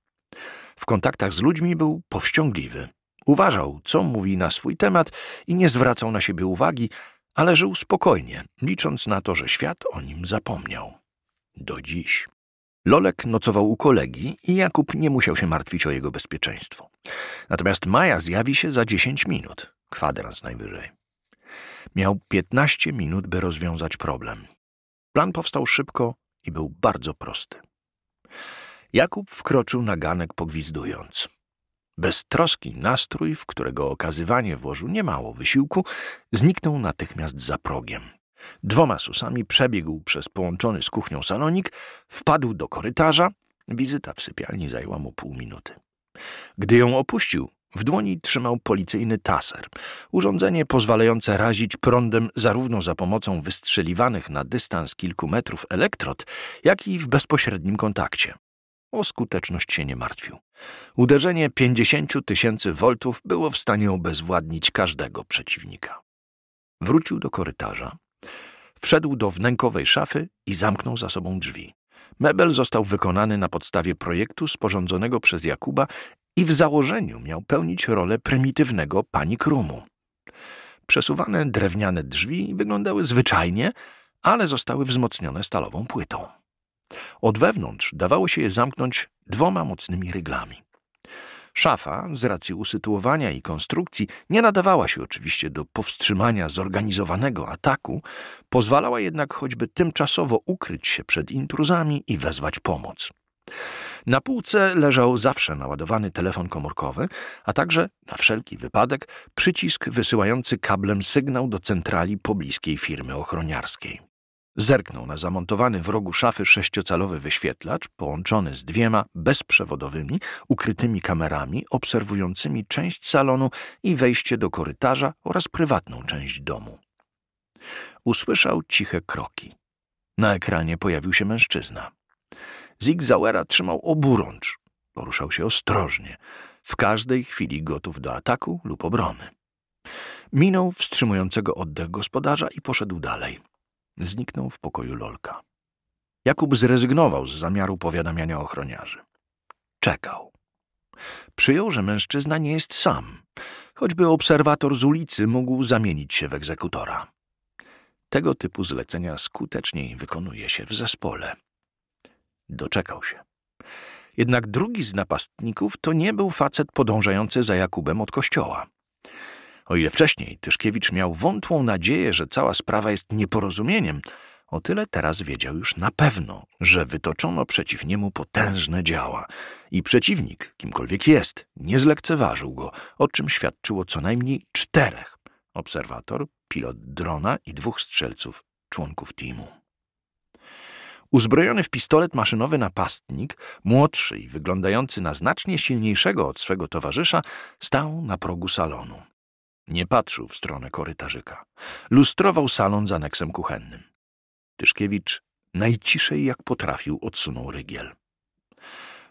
W kontaktach z ludźmi był powściągliwy. Uważał, co mówi na swój temat i nie zwracał na siebie uwagi, ale żył spokojnie, licząc na to, że świat o nim zapomniał. Do dziś. Lolek nocował u kolegi i Jakub nie musiał się martwić o jego bezpieczeństwo. Natomiast Maja zjawi się za 10 minut kwadrans najwyżej. Miał 15 minut, by rozwiązać problem. Plan powstał szybko i był bardzo prosty. Jakub wkroczył na ganek pogwizdując. Bez troski nastrój, w którego okazywanie włożył niemało wysiłku, zniknął natychmiast za progiem. Dwoma susami przebiegł przez połączony z kuchnią salonik, wpadł do korytarza. Wizyta w sypialni zajęła mu pół minuty. Gdy ją opuścił, w dłoni trzymał policyjny taser, urządzenie pozwalające razić prądem zarówno za pomocą wystrzeliwanych na dystans kilku metrów elektrod, jak i w bezpośrednim kontakcie. O skuteczność się nie martwił. Uderzenie 50 tysięcy voltów było w stanie obezwładnić każdego przeciwnika. Wrócił do korytarza, wszedł do wnękowej szafy i zamknął za sobą drzwi. Mebel został wykonany na podstawie projektu sporządzonego przez Jakuba i w założeniu miał pełnić rolę prymitywnego pani Krumu. Przesuwane drewniane drzwi wyglądały zwyczajnie, ale zostały wzmocnione stalową płytą. Od wewnątrz dawało się je zamknąć dwoma mocnymi ryglami. Szafa, z racji usytuowania i konstrukcji, nie nadawała się oczywiście do powstrzymania zorganizowanego ataku, pozwalała jednak choćby tymczasowo ukryć się przed intruzami i wezwać pomoc. Na półce leżał zawsze naładowany telefon komórkowy, a także, na wszelki wypadek, przycisk wysyłający kablem sygnał do centrali pobliskiej firmy ochroniarskiej. Zerknął na zamontowany w rogu szafy sześciocalowy wyświetlacz, połączony z dwiema bezprzewodowymi, ukrytymi kamerami obserwującymi część salonu i wejście do korytarza oraz prywatną część domu. Usłyszał ciche kroki. Na ekranie pojawił się mężczyzna. Zig Zauera trzymał oburącz. Poruszał się ostrożnie, w każdej chwili gotów do ataku lub obrony. Minął wstrzymującego oddech gospodarza i poszedł dalej. Zniknął w pokoju Lolka. Jakub zrezygnował z zamiaru powiadamiania ochroniarzy. Czekał. Przyjął, że mężczyzna nie jest sam, choćby obserwator z ulicy mógł zamienić się w egzekutora. Tego typu zlecenia skuteczniej wykonuje się w zespole. Doczekał się. Jednak drugi z napastników to nie był facet podążający za Jakubem od kościoła. O ile wcześniej Tyszkiewicz miał wątłą nadzieję, że cała sprawa jest nieporozumieniem, o tyle teraz wiedział już na pewno, że wytoczono przeciw niemu potężne działa i przeciwnik, kimkolwiek jest, nie zlekceważył go, o czym świadczyło co najmniej czterech obserwator, pilot drona i dwóch strzelców, członków teamu. Uzbrojony w pistolet maszynowy napastnik, młodszy i wyglądający na znacznie silniejszego od swego towarzysza, stał na progu salonu. Nie patrzył w stronę korytarzyka. Lustrował salon z aneksem kuchennym. Tyszkiewicz najciszej jak potrafił odsunął rygiel.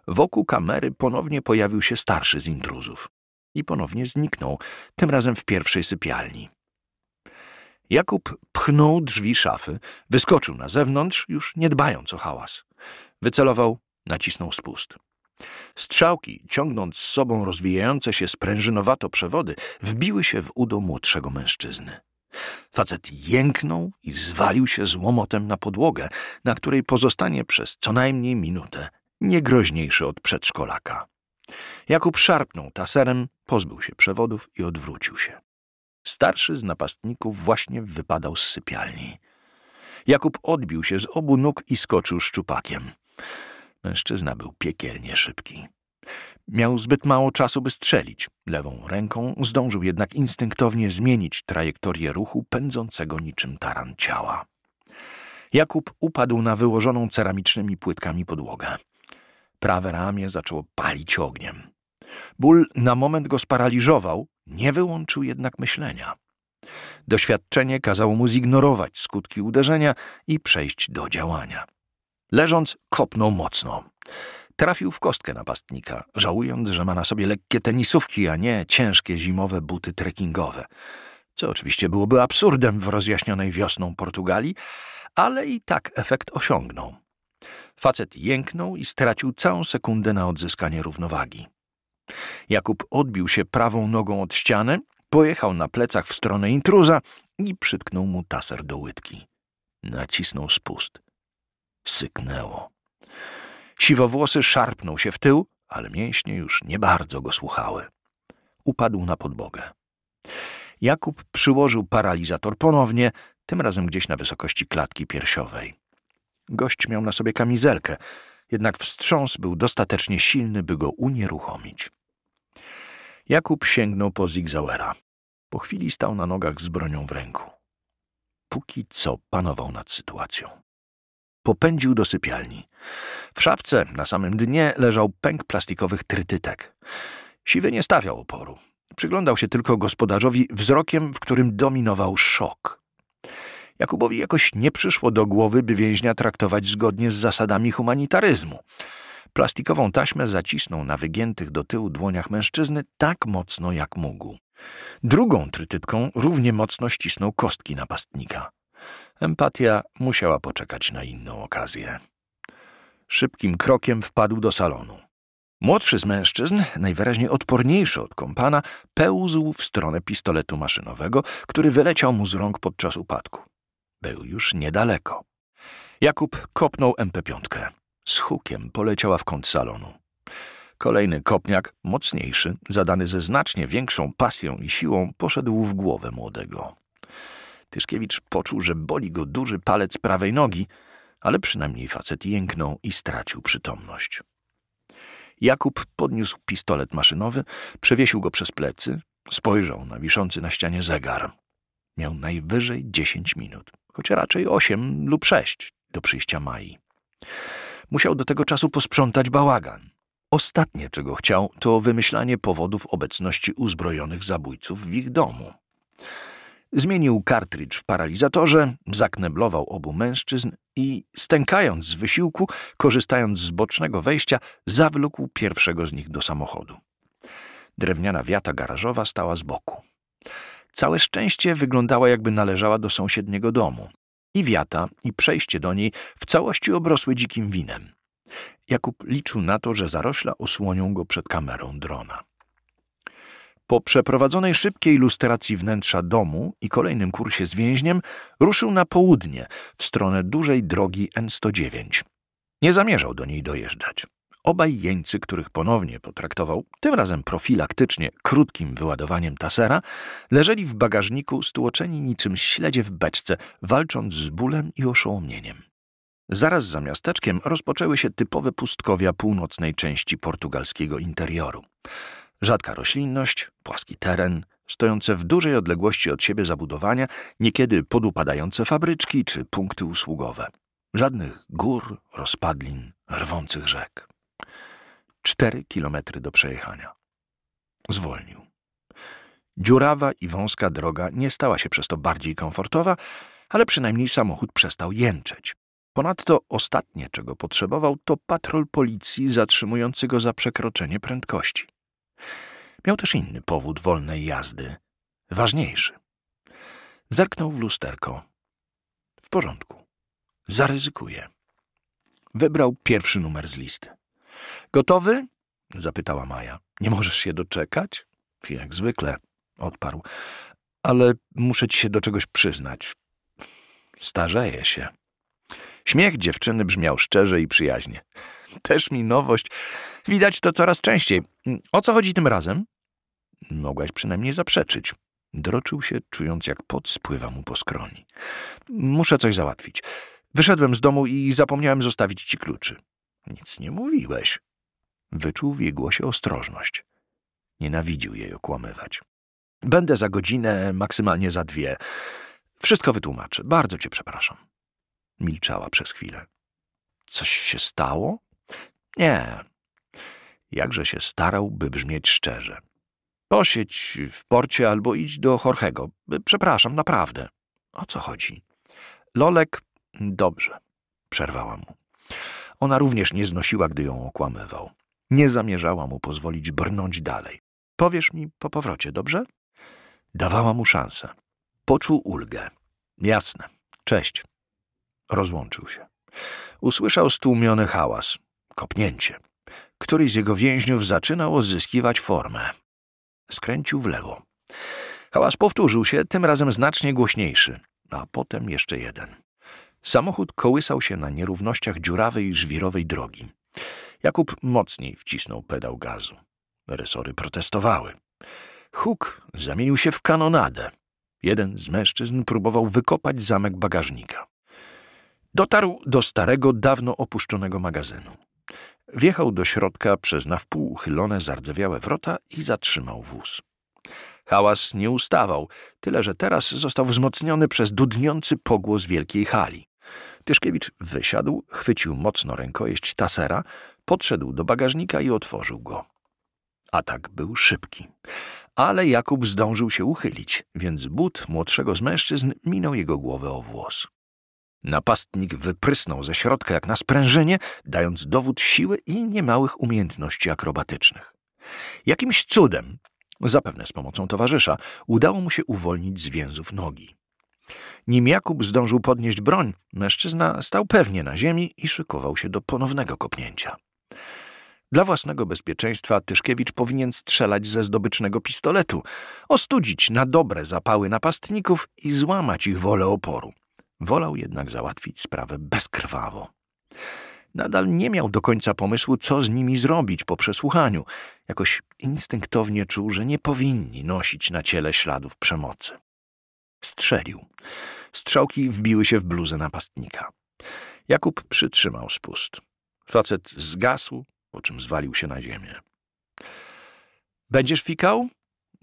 Wokół kamery ponownie pojawił się starszy z intruzów. I ponownie zniknął, tym razem w pierwszej sypialni. Jakub pchnął drzwi szafy, wyskoczył na zewnątrz, już nie dbając o hałas. Wycelował, nacisnął spust. Strzałki, ciągnąc z sobą rozwijające się sprężynowato przewody, wbiły się w udo młodszego mężczyzny. Facet jęknął i zwalił się z łomotem na podłogę, na której pozostanie przez co najmniej minutę, niegroźniejszy od przedszkolaka. Jakub szarpnął taserem, pozbył się przewodów i odwrócił się. Starszy z napastników właśnie wypadał z sypialni. Jakub odbił się z obu nóg i skoczył szczupakiem. Mężczyzna był piekielnie szybki. Miał zbyt mało czasu, by strzelić. Lewą ręką zdążył jednak instynktownie zmienić trajektorię ruchu pędzącego niczym taran ciała. Jakub upadł na wyłożoną ceramicznymi płytkami podłogę. Prawe ramię zaczęło palić ogniem. Ból na moment go sparaliżował, nie wyłączył jednak myślenia. Doświadczenie kazało mu zignorować skutki uderzenia i przejść do działania. Leżąc, kopnął mocno. Trafił w kostkę napastnika, żałując, że ma na sobie lekkie tenisówki, a nie ciężkie zimowe buty trekkingowe. Co oczywiście byłoby absurdem w rozjaśnionej wiosną Portugalii, ale i tak efekt osiągnął. Facet jęknął i stracił całą sekundę na odzyskanie równowagi. Jakub odbił się prawą nogą od ściany, pojechał na plecach w stronę intruza i przytknął mu taser do łydki. Nacisnął spust. Syknęło. Siwowłosy szarpnął się w tył, ale mięśnie już nie bardzo go słuchały. Upadł na podbogę. Jakub przyłożył paralizator ponownie, tym razem gdzieś na wysokości klatki piersiowej. Gość miał na sobie kamizelkę, jednak wstrząs był dostatecznie silny, by go unieruchomić. Jakub sięgnął po Zigzauera. Po chwili stał na nogach z bronią w ręku. Póki co panował nad sytuacją. Popędził do sypialni. W szafce na samym dnie leżał pęk plastikowych trytytek. Siwy nie stawiał oporu. Przyglądał się tylko gospodarzowi wzrokiem, w którym dominował szok. Jakubowi jakoś nie przyszło do głowy, by więźnia traktować zgodnie z zasadami humanitaryzmu. Plastikową taśmę zacisnął na wygiętych do tyłu dłoniach mężczyzny tak mocno, jak mógł. Drugą trytytką równie mocno ścisnął kostki napastnika. Empatia musiała poczekać na inną okazję. Szybkim krokiem wpadł do salonu. Młodszy z mężczyzn, najwyraźniej odporniejszy od kompana, pełzł w stronę pistoletu maszynowego, który wyleciał mu z rąk podczas upadku. Był już niedaleko. Jakub kopnął MP5. Z hukiem poleciała w kąt salonu. Kolejny kopniak, mocniejszy, zadany ze znacznie większą pasją i siłą, poszedł w głowę młodego. Tyszkiewicz poczuł, że boli go duży palec prawej nogi, ale przynajmniej facet jęknął i stracił przytomność. Jakub podniósł pistolet maszynowy, przewiesił go przez plecy, spojrzał na wiszący na ścianie zegar. Miał najwyżej dziesięć minut, choć raczej osiem lub sześć do przyjścia Mai. Musiał do tego czasu posprzątać bałagan. Ostatnie, czego chciał, to wymyślanie powodów obecności uzbrojonych zabójców w ich domu. Zmienił kartridż w paralizatorze, zakneblował obu mężczyzn i, stękając z wysiłku, korzystając z bocznego wejścia, zawlókł pierwszego z nich do samochodu. Drewniana wiata garażowa stała z boku. Całe szczęście wyglądała, jakby należała do sąsiedniego domu i wiata, i przejście do niej w całości obrosły dzikim winem. Jakub liczył na to, że zarośla osłonią go przed kamerą drona. Po przeprowadzonej szybkiej ilustracji wnętrza domu i kolejnym kursie z więźniem ruszył na południe, w stronę dużej drogi N109. Nie zamierzał do niej dojeżdżać. Obaj jeńcy, których ponownie potraktował, tym razem profilaktycznie, krótkim wyładowaniem tasera, leżeli w bagażniku stłoczeni niczym śledzie w beczce, walcząc z bólem i oszołomieniem. Zaraz za miasteczkiem rozpoczęły się typowe pustkowia północnej części portugalskiego interioru. Rzadka roślinność, płaski teren, stojące w dużej odległości od siebie zabudowania, niekiedy podupadające fabryczki czy punkty usługowe. Żadnych gór, rozpadlin, rwących rzek. Cztery kilometry do przejechania. Zwolnił. Dziurawa i wąska droga nie stała się przez to bardziej komfortowa, ale przynajmniej samochód przestał jęczeć. Ponadto ostatnie, czego potrzebował, to patrol policji zatrzymujący go za przekroczenie prędkości. Miał też inny powód wolnej jazdy, ważniejszy. Zerknął w lusterko. W porządku. Zaryzykuje. Wybrał pierwszy numer z listy. Gotowy? zapytała Maja. Nie możesz się doczekać? Jak zwykle, odparł. Ale muszę ci się do czegoś przyznać. Starzeję się. Śmiech dziewczyny brzmiał szczerze i przyjaźnie. Też mi nowość. Widać to coraz częściej. O co chodzi tym razem? Mogłaś przynajmniej zaprzeczyć. Droczył się, czując jak pot spływa mu po skroni. Muszę coś załatwić. Wyszedłem z domu i zapomniałem zostawić ci kluczy. Nic nie mówiłeś. Wyczuł w jej głosie ostrożność. Nienawidził jej okłamywać. Będę za godzinę, maksymalnie za dwie. Wszystko wytłumaczę. Bardzo cię przepraszam. Milczała przez chwilę. Coś się stało? Nie. Jakże się starał, by brzmieć szczerze. Posiedź w porcie albo idź do Jorgego. Przepraszam, naprawdę. O co chodzi? Lolek, dobrze. Przerwała mu. Ona również nie znosiła, gdy ją okłamywał. Nie zamierzała mu pozwolić brnąć dalej. Powiesz mi po powrocie, dobrze? Dawała mu szansę. Poczuł ulgę. Jasne. Cześć. Rozłączył się. Usłyszał stłumiony hałas, kopnięcie. Któryś z jego więźniów zaczynał odzyskiwać formę. Skręcił w lewo. Hałas powtórzył się, tym razem znacznie głośniejszy, a potem jeszcze jeden. Samochód kołysał się na nierównościach dziurawej, żwirowej drogi. Jakub mocniej wcisnął pedał gazu. Resory protestowały. Huk zamienił się w kanonadę. Jeden z mężczyzn próbował wykopać zamek bagażnika. Dotarł do starego, dawno opuszczonego magazynu. Wjechał do środka przez na wpół uchylone, zardzewiałe wrota i zatrzymał wóz. Hałas nie ustawał, tyle że teraz został wzmocniony przez dudniący pogłos wielkiej hali. Tyszkiewicz wysiadł, chwycił mocno rękojeść tasera, podszedł do bagażnika i otworzył go. Atak był szybki. Ale Jakub zdążył się uchylić, więc but młodszego z mężczyzn minął jego głowę o włos. Napastnik wyprysnął ze środka jak na sprężenie, dając dowód siły i niemałych umiejętności akrobatycznych. Jakimś cudem, zapewne z pomocą towarzysza, udało mu się uwolnić z więzów nogi. Nim Jakub zdążył podnieść broń, mężczyzna stał pewnie na ziemi i szykował się do ponownego kopnięcia. Dla własnego bezpieczeństwa Tyszkiewicz powinien strzelać ze zdobycznego pistoletu, ostudzić na dobre zapały napastników i złamać ich wolę oporu. Wolał jednak załatwić sprawę bezkrwawo. Nadal nie miał do końca pomysłu, co z nimi zrobić po przesłuchaniu. Jakoś instynktownie czuł, że nie powinni nosić na ciele śladów przemocy. Strzelił. Strzałki wbiły się w bluzę napastnika. Jakub przytrzymał spust. Facet zgasł, po czym zwalił się na ziemię. Będziesz fikał?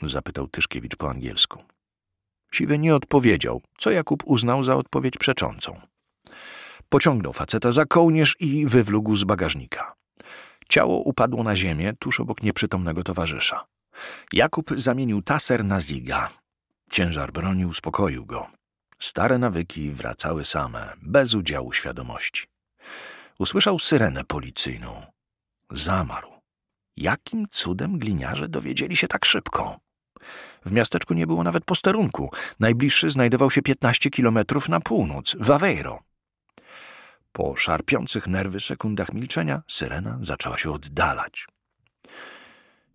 zapytał Tyszkiewicz po angielsku. Siwy nie odpowiedział, co Jakub uznał za odpowiedź przeczącą. Pociągnął faceta za kołnierz i wywlógł z bagażnika. Ciało upadło na ziemię tuż obok nieprzytomnego towarzysza. Jakub zamienił taser na ziga, Ciężar broni uspokoił go. Stare nawyki wracały same, bez udziału świadomości. Usłyszał syrenę policyjną. Zamarł. Jakim cudem gliniarze dowiedzieli się tak szybko? W miasteczku nie było nawet posterunku. Najbliższy znajdował się 15 kilometrów na północ, w Aveiro. Po szarpiących nerwy sekundach milczenia syrena zaczęła się oddalać.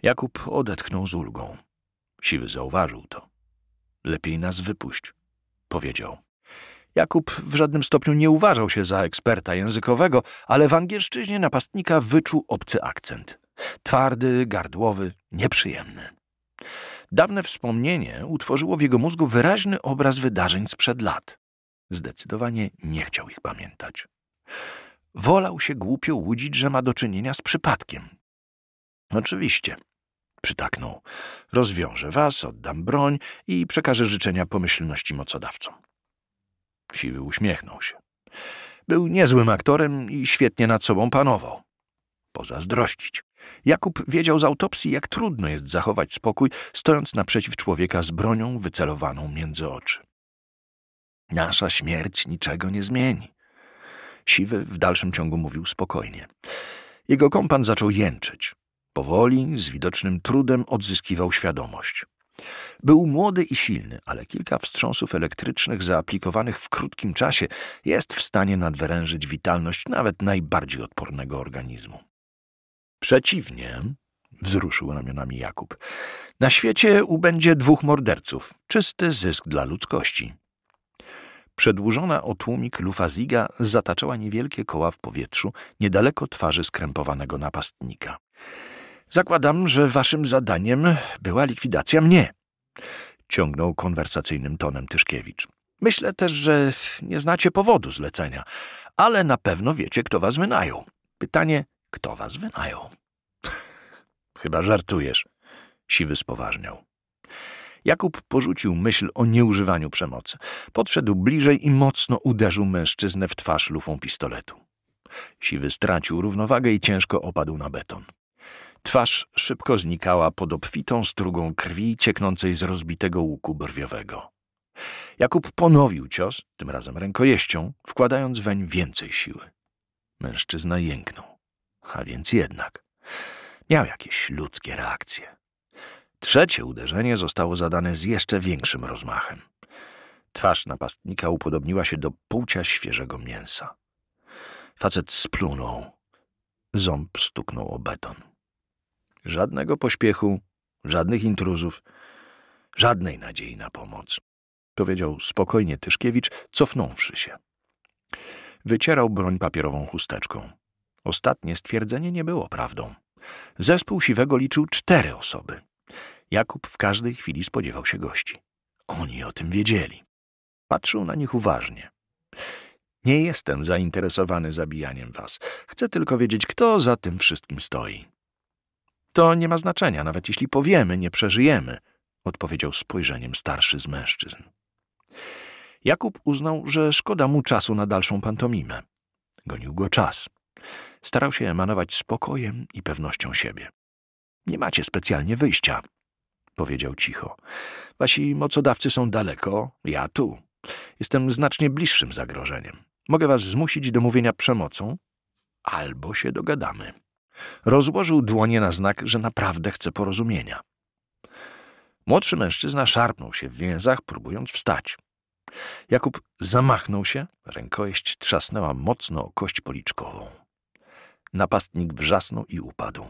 Jakub odetchnął z ulgą. Siwy zauważył to. Lepiej nas wypuść, powiedział. Jakub w żadnym stopniu nie uważał się za eksperta językowego, ale w angielszczyźnie napastnika wyczuł obcy akcent. Twardy, gardłowy, nieprzyjemny. Dawne wspomnienie utworzyło w jego mózgu wyraźny obraz wydarzeń sprzed lat. Zdecydowanie nie chciał ich pamiętać. Wolał się głupio łudzić, że ma do czynienia z przypadkiem. Oczywiście, Przytaknął. Rozwiążę was, oddam broń i przekażę życzenia pomyślności mocodawcom. Siwy uśmiechnął się. Był niezłym aktorem i świetnie nad sobą panował. Pozazdrościć. Jakub wiedział z autopsji, jak trudno jest zachować spokój, stojąc naprzeciw człowieka z bronią wycelowaną między oczy. Nasza śmierć niczego nie zmieni. Siwy w dalszym ciągu mówił spokojnie. Jego kompan zaczął jęczeć. Powoli, z widocznym trudem odzyskiwał świadomość. Był młody i silny, ale kilka wstrząsów elektrycznych zaaplikowanych w krótkim czasie jest w stanie nadwyrężyć witalność nawet najbardziej odpornego organizmu. Przeciwnie, wzruszył ramionami Jakub, na świecie ubędzie dwóch morderców. Czysty zysk dla ludzkości. Przedłużona o tłumik lufa Ziga zataczała niewielkie koła w powietrzu niedaleko twarzy skrępowanego napastnika. Zakładam, że waszym zadaniem była likwidacja mnie. Ciągnął konwersacyjnym tonem Tyszkiewicz. Myślę też, że nie znacie powodu zlecenia, ale na pewno wiecie, kto was wynajął. Pytanie, kto was wynajął? Chyba żartujesz. Siwy spoważniał. Jakub porzucił myśl o nieużywaniu przemocy. Podszedł bliżej i mocno uderzył mężczyznę w twarz lufą pistoletu. Siwy stracił równowagę i ciężko opadł na beton. Twarz szybko znikała pod obfitą strugą krwi cieknącej z rozbitego łuku brwiowego. Jakub ponowił cios, tym razem rękojeścią, wkładając weń więcej siły. Mężczyzna jęknął. A więc jednak. Miał jakieś ludzkie reakcje. Trzecie uderzenie zostało zadane z jeszcze większym rozmachem. Twarz napastnika upodobniła się do płcia świeżego mięsa. Facet splunął. Ząb stuknął o beton. Żadnego pośpiechu, żadnych intruzów, żadnej nadziei na pomoc, powiedział spokojnie Tyszkiewicz, cofnąwszy się. Wycierał broń papierową chusteczką. Ostatnie stwierdzenie nie było prawdą. Zespół siwego liczył cztery osoby. Jakub w każdej chwili spodziewał się gości. Oni o tym wiedzieli. Patrzył na nich uważnie. Nie jestem zainteresowany zabijaniem was. Chcę tylko wiedzieć, kto za tym wszystkim stoi. To nie ma znaczenia, nawet jeśli powiemy, nie przeżyjemy, odpowiedział spojrzeniem starszy z mężczyzn. Jakub uznał, że szkoda mu czasu na dalszą pantomimę. Gonił go czas. Starał się emanować spokojem i pewnością siebie. Nie macie specjalnie wyjścia, powiedział cicho. Wasi mocodawcy są daleko, ja tu. Jestem znacznie bliższym zagrożeniem. Mogę was zmusić do mówienia przemocą, albo się dogadamy. Rozłożył dłonie na znak, że naprawdę chce porozumienia. Młodszy mężczyzna szarpnął się w więzach, próbując wstać. Jakub zamachnął się, rękojeść trzasnęła mocno o kość policzkową. Napastnik wrzasnął i upadł.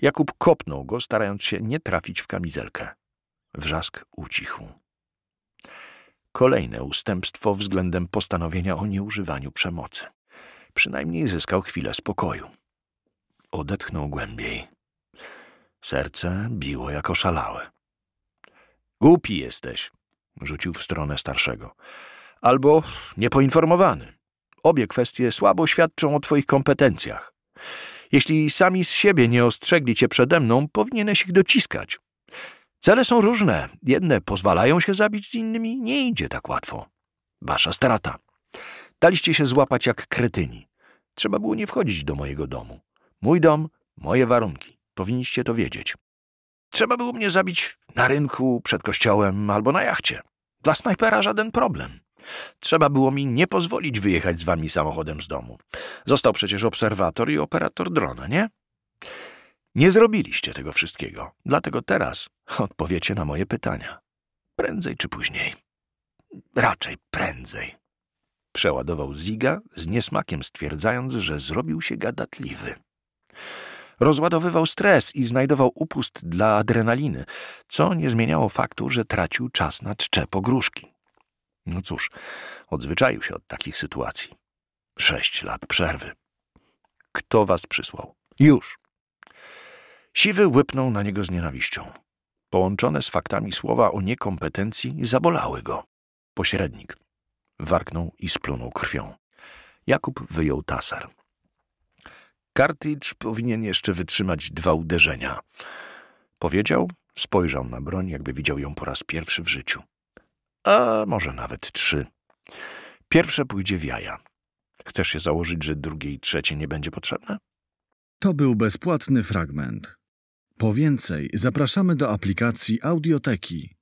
Jakub kopnął go, starając się nie trafić w kamizelkę. Wrzask ucichł. Kolejne ustępstwo względem postanowienia o nieużywaniu przemocy. Przynajmniej zyskał chwilę spokoju odetchnął głębiej. Serce biło jak oszalałe. Głupi jesteś, rzucił w stronę starszego. Albo niepoinformowany. Obie kwestie słabo świadczą o twoich kompetencjach. Jeśli sami z siebie nie ostrzegli cię przede mną, powinieneś ich dociskać. Cele są różne. Jedne pozwalają się zabić, z innymi nie idzie tak łatwo. Wasza strata. Daliście się złapać jak kretyni. Trzeba było nie wchodzić do mojego domu. Mój dom, moje warunki. Powinniście to wiedzieć. Trzeba było mnie zabić na rynku, przed kościołem albo na jachcie. Dla snajpera żaden problem. Trzeba było mi nie pozwolić wyjechać z wami samochodem z domu. Został przecież obserwator i operator drona, nie? Nie zrobiliście tego wszystkiego, dlatego teraz odpowiecie na moje pytania. Prędzej czy później? Raczej prędzej. Przeładował Ziga z niesmakiem stwierdzając, że zrobił się gadatliwy. Rozładowywał stres i znajdował upust dla adrenaliny, co nie zmieniało faktu, że tracił czas na czcze pogróżki. No cóż, odzwyczaił się od takich sytuacji. Sześć lat przerwy. Kto was przysłał? Już. Siwy łypnął na niego z nienawiścią. Połączone z faktami słowa o niekompetencji zabolały go. Pośrednik. Warknął i splunął krwią. Jakub wyjął tasar. Kartycz powinien jeszcze wytrzymać dwa uderzenia. Powiedział, spojrzał na broń, jakby widział ją po raz pierwszy w życiu. A może nawet trzy. Pierwsze pójdzie w jaja. Chcesz się założyć, że drugie i trzecie nie będzie potrzebne? To był bezpłatny fragment. Po więcej zapraszamy do aplikacji Audioteki.